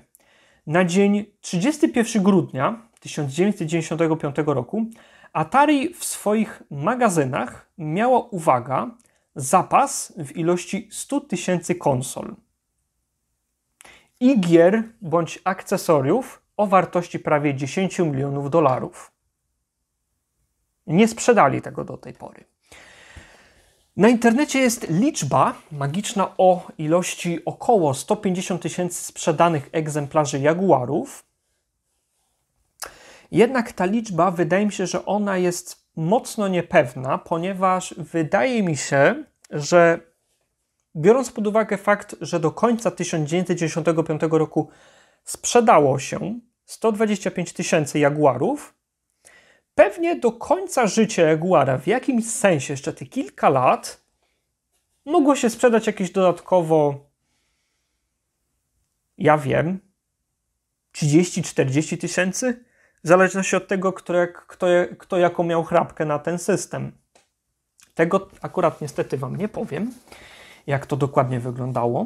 Na dzień 31 grudnia 1995 roku Atari w swoich magazynach miało, uwaga, zapas w ilości 100 tysięcy konsol i gier bądź akcesoriów o wartości prawie 10 milionów dolarów. Nie sprzedali tego do tej pory. Na internecie jest liczba magiczna o ilości około 150 tysięcy sprzedanych egzemplarzy jaguarów. Jednak ta liczba wydaje mi się, że ona jest mocno niepewna, ponieważ wydaje mi się, że biorąc pod uwagę fakt, że do końca 1995 roku sprzedało się 125 tysięcy jaguarów, pewnie do końca życia Jaguara w jakimś sensie, jeszcze te kilka lat, mogło się sprzedać jakieś dodatkowo, ja wiem, 30-40 tysięcy, w zależności od tego, kto, kto jaką miał chrapkę na ten system. Tego akurat niestety Wam nie powiem, jak to dokładnie wyglądało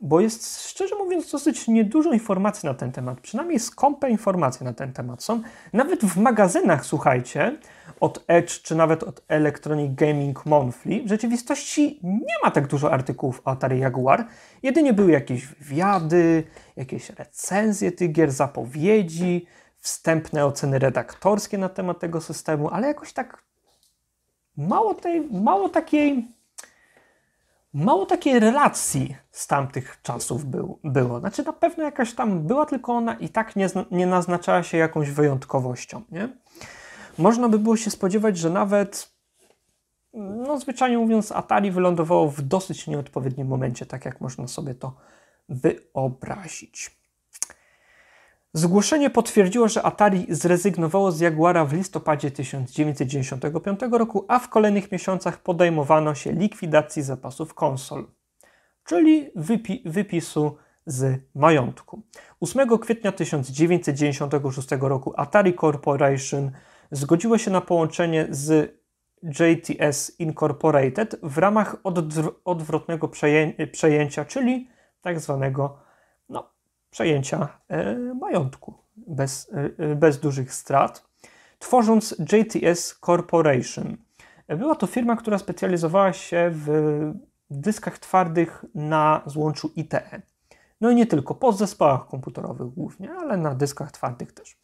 bo jest szczerze mówiąc dosyć niedużo informacji na ten temat, przynajmniej skąpe informacje na ten temat są. Nawet w magazynach, słuchajcie, od Edge czy nawet od Electronic Gaming Monthly, w rzeczywistości nie ma tak dużo artykułów o Atari Jaguar. Jedynie były jakieś wywiady, jakieś recenzje tych gier, zapowiedzi, wstępne oceny redaktorskie na temat tego systemu, ale jakoś tak mało, tej, mało takiej mało takiej relacji z tamtych czasów był, było. Znaczy na pewno jakaś tam była, tylko ona i tak nie, nie naznaczała się jakąś wyjątkowością, nie? Można by było się spodziewać, że nawet no zwyczajnie mówiąc Atari wylądowało w dosyć nieodpowiednim momencie, tak jak można sobie to wyobrazić. Zgłoszenie potwierdziło, że Atari zrezygnowało z Jaguara w listopadzie 1995 roku, a w kolejnych miesiącach podejmowano się likwidacji zapasów konsol, czyli wypi wypisu z majątku. 8 kwietnia 1996 roku Atari Corporation zgodziło się na połączenie z JTS Incorporated w ramach odwrotnego przejęcia, czyli tak zwanego przejęcia e, majątku bez, e, e, bez dużych strat, tworząc JTS Corporation. Była to firma, która specjalizowała się w dyskach twardych na złączu ITE. No i nie tylko, po zespołach komputerowych głównie, ale na dyskach twardych też.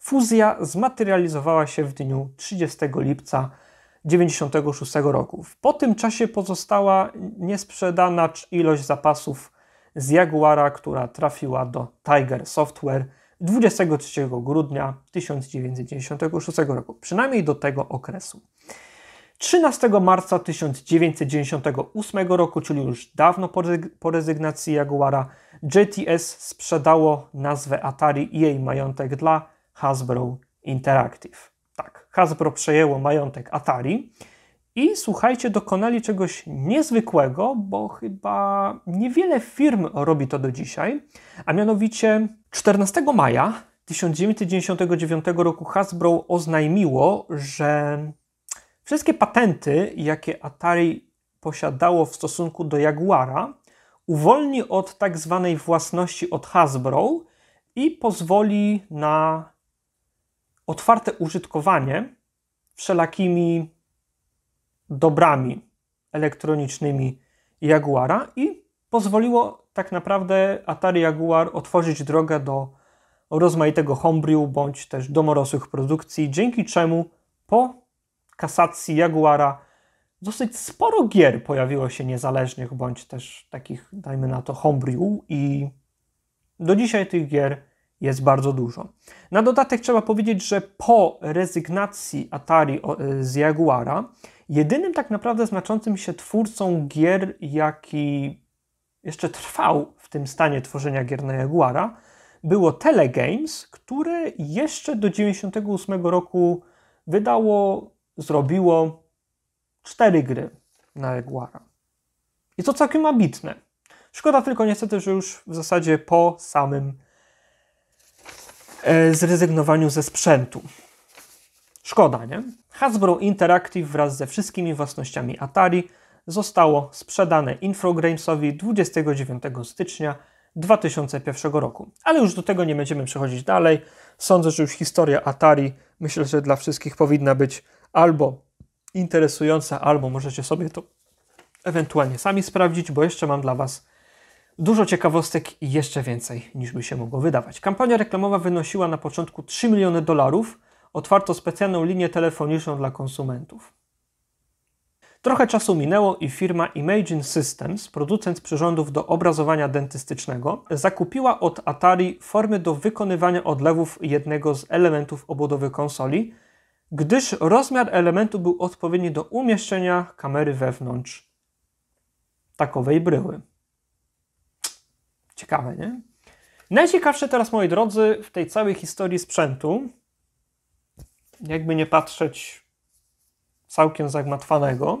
Fuzja zmaterializowała się w dniu 30 lipca 1996 roku. Po tym czasie pozostała niesprzedana ilość zapasów z Jaguara, która trafiła do Tiger Software 23 grudnia 1996 roku, przynajmniej do tego okresu. 13 marca 1998 roku, czyli już dawno po rezygnacji Jaguara, JTS sprzedało nazwę Atari i jej majątek dla Hasbro Interactive. Tak, Hasbro przejęło majątek Atari i słuchajcie, dokonali czegoś niezwykłego, bo chyba niewiele firm robi to do dzisiaj, a mianowicie 14 maja 1999 roku Hasbro oznajmiło, że wszystkie patenty, jakie Atari posiadało w stosunku do Jaguara, uwolni od tak zwanej własności od Hasbro i pozwoli na otwarte użytkowanie wszelakimi dobrami elektronicznymi Jaguara i pozwoliło tak naprawdę Atari Jaguar otworzyć drogę do rozmaitego homebrew bądź też domorosłych produkcji, dzięki czemu po kasacji Jaguara dosyć sporo gier pojawiło się niezależnych bądź też takich, dajmy na to, homebrew i do dzisiaj tych gier jest bardzo dużo. Na dodatek trzeba powiedzieć, że po rezygnacji Atari z Jaguara Jedynym tak naprawdę znaczącym się twórcą gier, jaki jeszcze trwał w tym stanie tworzenia gier na Jaguara, było Telegames, które jeszcze do 98 roku wydało, zrobiło cztery gry na Jaguara. I to całkiem ambitne. Szkoda tylko niestety, że już w zasadzie po samym e, zrezygnowaniu ze sprzętu. Szkoda, nie? Hasbro Interactive wraz ze wszystkimi własnościami Atari zostało sprzedane Infogramesowi 29 stycznia 2001 roku. Ale już do tego nie będziemy przechodzić dalej. Sądzę, że już historia Atari, myślę, że dla wszystkich powinna być albo interesująca, albo możecie sobie to ewentualnie sami sprawdzić, bo jeszcze mam dla Was dużo ciekawostek i jeszcze więcej niż by się mogło wydawać. Kampania reklamowa wynosiła na początku 3 miliony dolarów, otwarto specjalną linię telefoniczną dla konsumentów. Trochę czasu minęło i firma Imaging Systems, producent przyrządów do obrazowania dentystycznego, zakupiła od Atari formy do wykonywania odlewów jednego z elementów obudowy konsoli, gdyż rozmiar elementu był odpowiedni do umieszczenia kamery wewnątrz takowej bryły. Ciekawe, nie? Najciekawsze teraz, moi drodzy, w tej całej historii sprzętu jakby nie patrzeć, całkiem zagmatwanego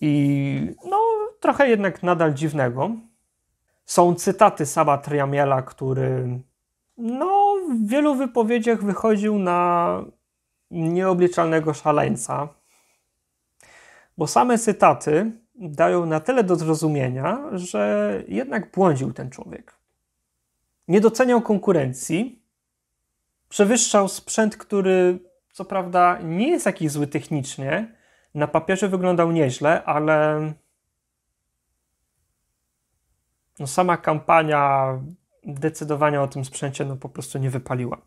i no, trochę jednak nadal dziwnego. Są cytaty Saba Triamiela, który no, w wielu wypowiedziach wychodził na nieobliczalnego szaleńca, bo same cytaty dają na tyle do zrozumienia, że jednak błądził ten człowiek. Nie doceniał konkurencji, przewyższał sprzęt, który co prawda nie jest jakiś zły technicznie. Na papierze wyglądał nieźle, ale no sama kampania decydowania o tym sprzęcie no po prostu nie wypaliła.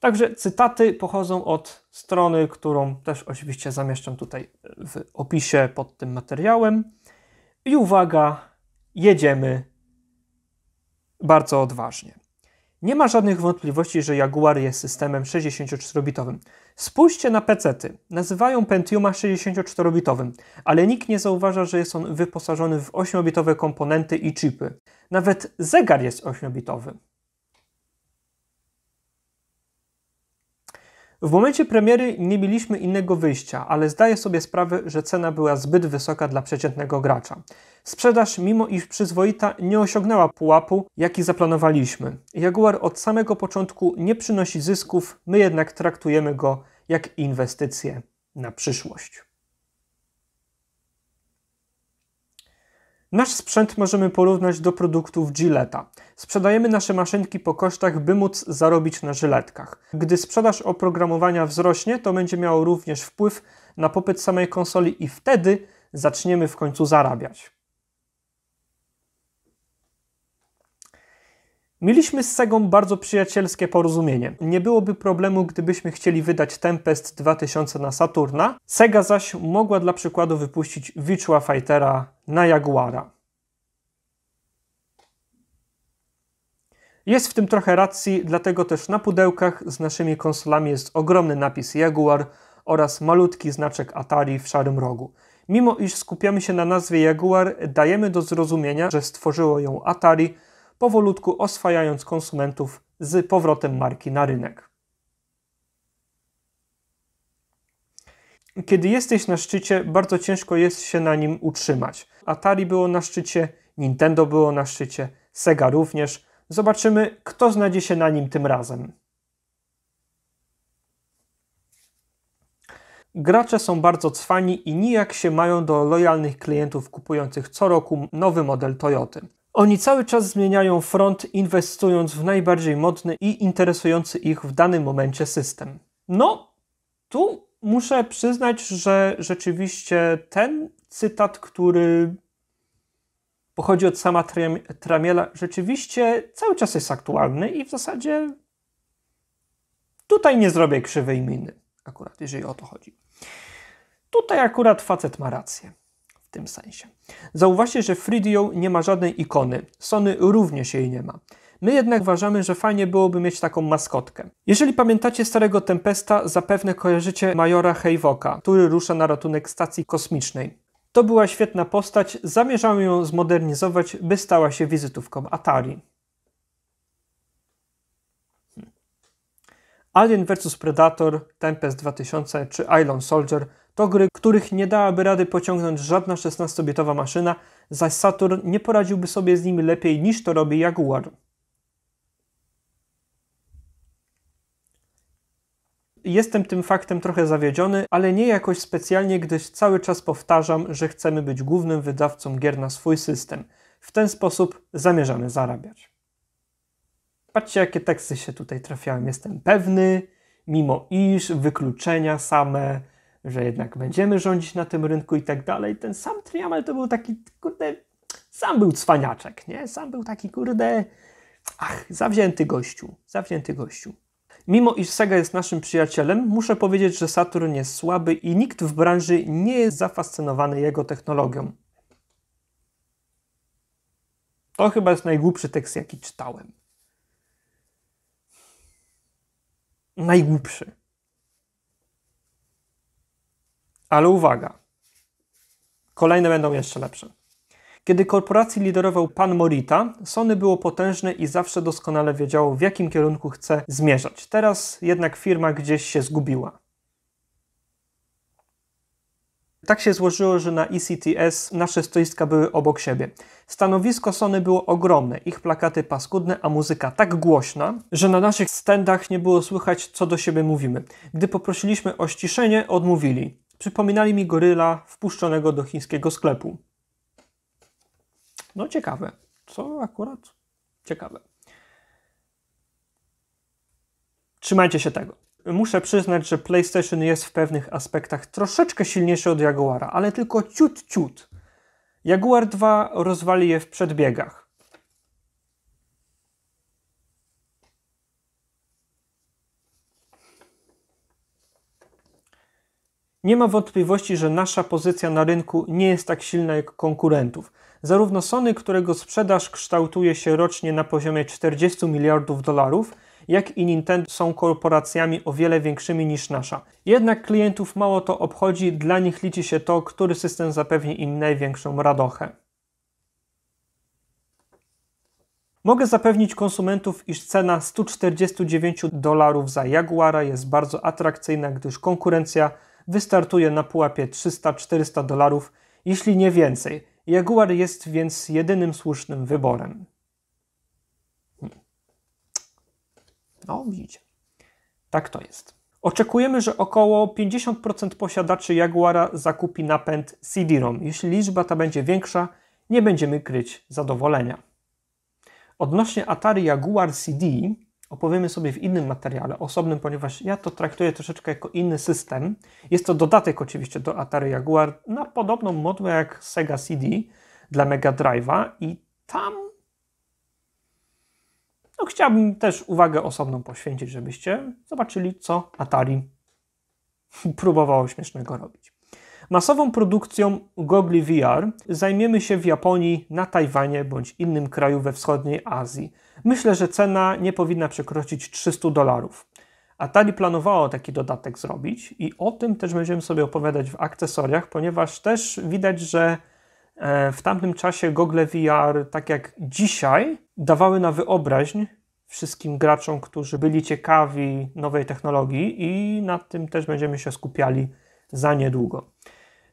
Także cytaty pochodzą od strony, którą też oczywiście zamieszczam tutaj w opisie pod tym materiałem. I uwaga, jedziemy bardzo odważnie. Nie ma żadnych wątpliwości, że Jaguar jest systemem 64-bitowym. Spójrzcie na PC-ty. Nazywają Pentiuma 64-bitowym, ale nikt nie zauważa, że jest on wyposażony w 8-bitowe komponenty i chipy. Nawet zegar jest 8-bitowy. W momencie premiery nie mieliśmy innego wyjścia, ale zdaję sobie sprawę, że cena była zbyt wysoka dla przeciętnego gracza. Sprzedaż, mimo iż przyzwoita, nie osiągnęła pułapu, jaki zaplanowaliśmy. Jaguar od samego początku nie przynosi zysków, my jednak traktujemy go jak inwestycję na przyszłość. Nasz sprzęt możemy porównać do produktów Gilleta. Sprzedajemy nasze maszynki po kosztach, by móc zarobić na żyletkach. Gdy sprzedaż oprogramowania wzrośnie, to będzie miało również wpływ na popyt samej konsoli i wtedy zaczniemy w końcu zarabiać. Mieliśmy z Segą bardzo przyjacielskie porozumienie. Nie byłoby problemu, gdybyśmy chcieli wydać Tempest 2000 na Saturna. Sega zaś mogła dla przykładu wypuścić Virtua Fightera na Jaguara. Jest w tym trochę racji, dlatego też na pudełkach z naszymi konsolami jest ogromny napis Jaguar oraz malutki znaczek Atari w szarym rogu. Mimo iż skupiamy się na nazwie Jaguar, dajemy do zrozumienia, że stworzyło ją Atari – powolutku oswajając konsumentów z powrotem marki na rynek. Kiedy jesteś na szczycie, bardzo ciężko jest się na nim utrzymać. Atari było na szczycie, Nintendo było na szczycie, Sega również. Zobaczymy, kto znajdzie się na nim tym razem. Gracze są bardzo cwani i nijak się mają do lojalnych klientów kupujących co roku nowy model Toyoty. Oni cały czas zmieniają front, inwestując w najbardziej modny i interesujący ich w danym momencie system. No, tu muszę przyznać, że rzeczywiście ten cytat, który pochodzi od sama Tram Tramiela, rzeczywiście cały czas jest aktualny i w zasadzie tutaj nie zrobię krzywej miny, akurat jeżeli o to chodzi. Tutaj akurat facet ma rację w tym sensie. Zauważcie, że Fridio nie ma żadnej ikony. Sony również jej nie ma. My jednak uważamy, że fajnie byłoby mieć taką maskotkę. Jeżeli pamiętacie starego Tempesta, zapewne kojarzycie majora Hejwoka, który rusza na ratunek stacji kosmicznej. To była świetna postać, zamierzamy ją zmodernizować, by stała się wizytówką Atari. Hmm. Alien vs Predator, Tempest 2000 czy Iron Soldier – to gry, których nie dałaby rady pociągnąć żadna 16-bitowa maszyna, zaś Saturn nie poradziłby sobie z nimi lepiej niż to robi Jaguar. Jestem tym faktem trochę zawiedziony, ale nie jakoś specjalnie, gdyż cały czas powtarzam, że chcemy być głównym wydawcą gier na swój system. W ten sposób zamierzamy zarabiać. Patrzcie, jakie teksty się tutaj trafiają. Jestem pewny, mimo iż, wykluczenia same, że jednak będziemy rządzić na tym rynku i tak dalej. Ten sam Triamel to był taki, kurde, sam był cwaniaczek, nie? Sam był taki, kurde, ach, zawzięty gościu, zawzięty gościu. Mimo iż Sega jest naszym przyjacielem, muszę powiedzieć, że Saturn jest słaby i nikt w branży nie jest zafascynowany jego technologią. To chyba jest najgłupszy tekst, jaki czytałem. Najgłupszy. Ale uwaga, kolejne będą jeszcze lepsze. Kiedy korporacji liderował pan Morita, Sony było potężne i zawsze doskonale wiedziało, w jakim kierunku chce zmierzać. Teraz jednak firma gdzieś się zgubiła. Tak się złożyło, że na ECTS nasze stoiska były obok siebie. Stanowisko Sony było ogromne, ich plakaty paskudne, a muzyka tak głośna, że na naszych standach nie było słychać, co do siebie mówimy. Gdy poprosiliśmy o ściszenie, odmówili przypominali mi goryla wpuszczonego do chińskiego sklepu. No ciekawe, co akurat ciekawe. Trzymajcie się tego. Muszę przyznać, że PlayStation jest w pewnych aspektach troszeczkę silniejszy od Jaguara, ale tylko ciut, ciut. Jaguar 2 rozwali je w przedbiegach. Nie ma wątpliwości, że nasza pozycja na rynku nie jest tak silna jak konkurentów. Zarówno Sony, którego sprzedaż kształtuje się rocznie na poziomie 40 miliardów dolarów, jak i Nintendo są korporacjami o wiele większymi niż nasza. Jednak klientów mało to obchodzi, dla nich liczy się to, który system zapewni im największą radochę. Mogę zapewnić konsumentów, iż cena 149 dolarów za Jaguara jest bardzo atrakcyjna, gdyż konkurencja wystartuje na pułapie 300-400 dolarów, jeśli nie więcej. Jaguar jest więc jedynym słusznym wyborem. No, widzicie. Tak to jest. Oczekujemy, że około 50% posiadaczy Jaguara zakupi napęd CD-ROM. Jeśli liczba ta będzie większa, nie będziemy kryć zadowolenia. Odnośnie Atari Jaguar CD, opowiemy sobie w innym materiale, osobnym, ponieważ ja to traktuję troszeczkę jako inny system. Jest to dodatek oczywiście do Atari Jaguar na podobną modłę jak Sega CD dla Mega Drive'a i tam no, chciałbym też uwagę osobną poświęcić, żebyście zobaczyli, co Atari próbowało śmiesznego robić. Masową produkcją gogli VR zajmiemy się w Japonii, na Tajwanie bądź innym kraju we wschodniej Azji. Myślę, że cena nie powinna przekroczyć 300 dolarów. Atari planowało taki dodatek zrobić i o tym też będziemy sobie opowiadać w akcesoriach, ponieważ też widać, że e, w tamtym czasie gogle VR, tak jak dzisiaj, dawały na wyobraźń wszystkim graczom, którzy byli ciekawi nowej technologii i nad tym też będziemy się skupiali za niedługo.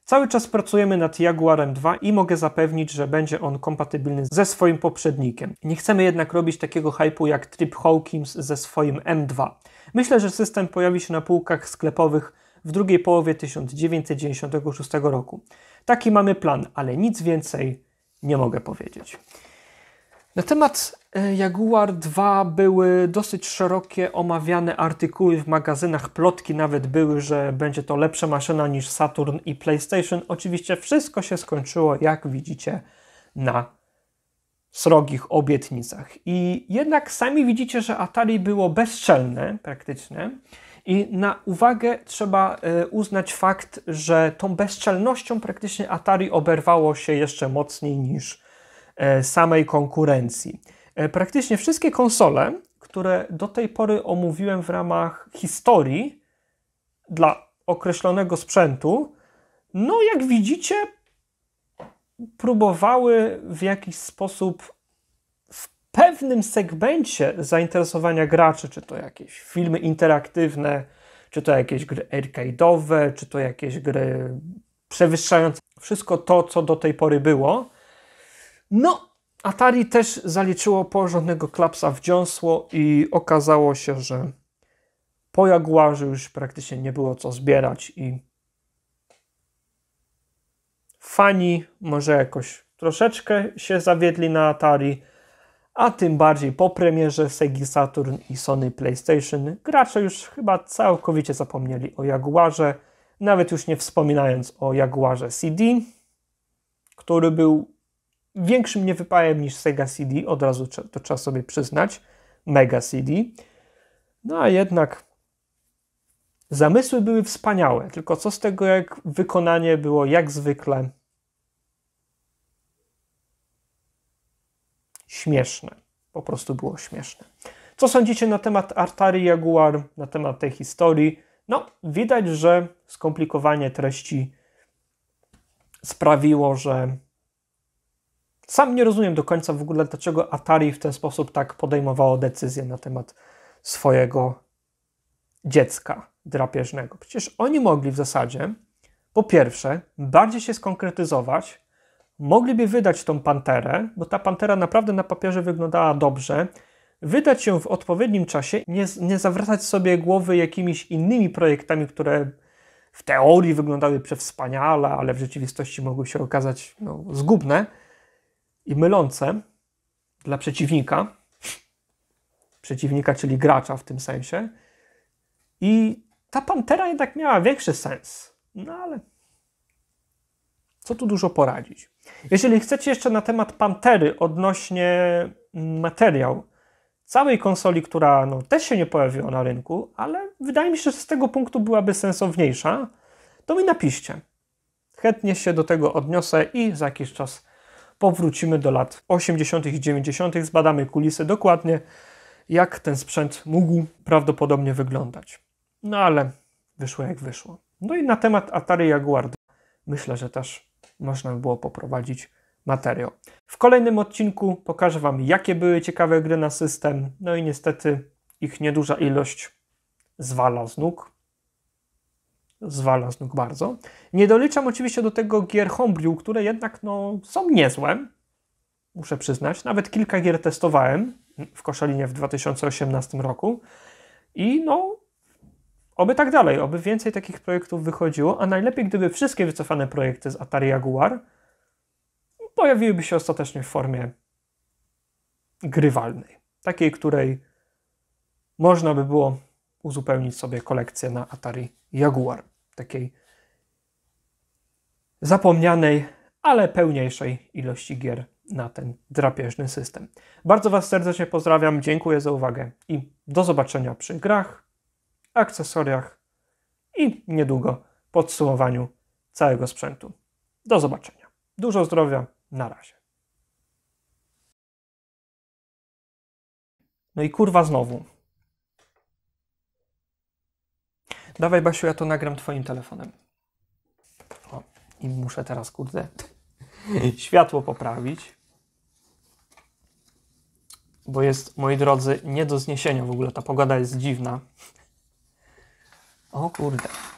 Cały czas pracujemy nad Jaguarem 2 i mogę zapewnić, że będzie on kompatybilny ze swoim poprzednikiem. Nie chcemy jednak robić takiego hypu jak Trip Hawkins ze swoim M2. Myślę, że system pojawi się na półkach sklepowych w drugiej połowie 1996 roku. Taki mamy plan, ale nic więcej nie mogę powiedzieć. Na temat e, Jaguar 2 były dosyć szerokie omawiane artykuły w magazynach, plotki nawet były, że będzie to lepsza maszyna niż Saturn i PlayStation. Oczywiście wszystko się skończyło, jak widzicie, na srogich obietnicach. I jednak sami widzicie, że Atari było bezczelne praktycznie. I na uwagę trzeba e, uznać fakt, że tą bezczelnością praktycznie Atari oberwało się jeszcze mocniej niż E, samej konkurencji. E, praktycznie wszystkie konsole, które do tej pory omówiłem w ramach historii dla określonego sprzętu, no jak widzicie, próbowały w jakiś sposób w pewnym segmencie zainteresowania graczy, czy to jakieś filmy interaktywne, czy to jakieś gry arcade'owe, czy to jakieś gry przewyższające wszystko to, co do tej pory było, no, Atari też zaliczyło porządnego klapsa w dziąsło i okazało się, że po Jaguarze już praktycznie nie było co zbierać i fani może jakoś troszeczkę się zawiedli na Atari, a tym bardziej po premierze Sega Saturn i Sony PlayStation gracze już chyba całkowicie zapomnieli o Jaguarze, nawet już nie wspominając o Jaguarze CD, który był większym niewypałem niż Sega CD, od razu to trzeba sobie przyznać, Mega CD. No a jednak zamysły były wspaniałe, tylko co z tego, jak wykonanie było jak zwykle śmieszne. Po prostu było śmieszne. Co sądzicie na temat Artari Jaguar, na temat tej historii? No, widać, że skomplikowanie treści sprawiło, że sam nie rozumiem do końca w ogóle, dlaczego Atari w ten sposób tak podejmowało decyzję na temat swojego dziecka drapieżnego. Przecież oni mogli w zasadzie, po pierwsze, bardziej się skonkretyzować, mogliby wydać tą panterę, bo ta pantera naprawdę na papierze wyglądała dobrze, wydać ją w odpowiednim czasie, nie, nie zawracać sobie głowy jakimiś innymi projektami, które w teorii wyglądały przewspaniale, ale w rzeczywistości mogły się okazać no, zgubne i mylące dla przeciwnika, przeciwnika, czyli gracza w tym sensie. I ta pantera jednak miała większy sens. No ale co tu dużo poradzić. Jeżeli chcecie jeszcze na temat pantery odnośnie mm, materiał całej konsoli, która no, też się nie pojawiła na rynku, ale wydaje mi się, że z tego punktu byłaby sensowniejsza, to mi napiszcie. Chętnie się do tego odniosę i za jakiś czas powrócimy do lat 80. i 90., zbadamy kulisy dokładnie, jak ten sprzęt mógł prawdopodobnie wyglądać. No ale wyszło jak wyszło. No i na temat Atari Jaguar myślę, że też można było poprowadzić materiał. W kolejnym odcinku pokażę Wam, jakie były ciekawe gry na system. No i niestety ich nieduża ilość zwala z nóg. Zwala z nóg bardzo. Nie doliczam oczywiście do tego gier homebrew, które jednak no, są niezłe, muszę przyznać. Nawet kilka gier testowałem w Koszalinie w 2018 roku i no, oby tak dalej, oby więcej takich projektów wychodziło, a najlepiej gdyby wszystkie wycofane projekty z Atari Jaguar pojawiłyby się ostatecznie w formie grywalnej. Takiej, której można by było uzupełnić sobie kolekcję na Atari Jaguar, takiej zapomnianej, ale pełniejszej ilości gier na ten drapieżny system. Bardzo Was serdecznie pozdrawiam, dziękuję za uwagę i do zobaczenia przy grach, akcesoriach i niedługo podsumowaniu całego sprzętu. Do zobaczenia. Dużo zdrowia, na razie. No i kurwa znowu. Dawaj Basiu, ja to nagram twoim telefonem. O, I muszę teraz, kurde, światło poprawić. Bo jest, moi drodzy, nie do zniesienia w ogóle. Ta pogoda jest dziwna. O kurde.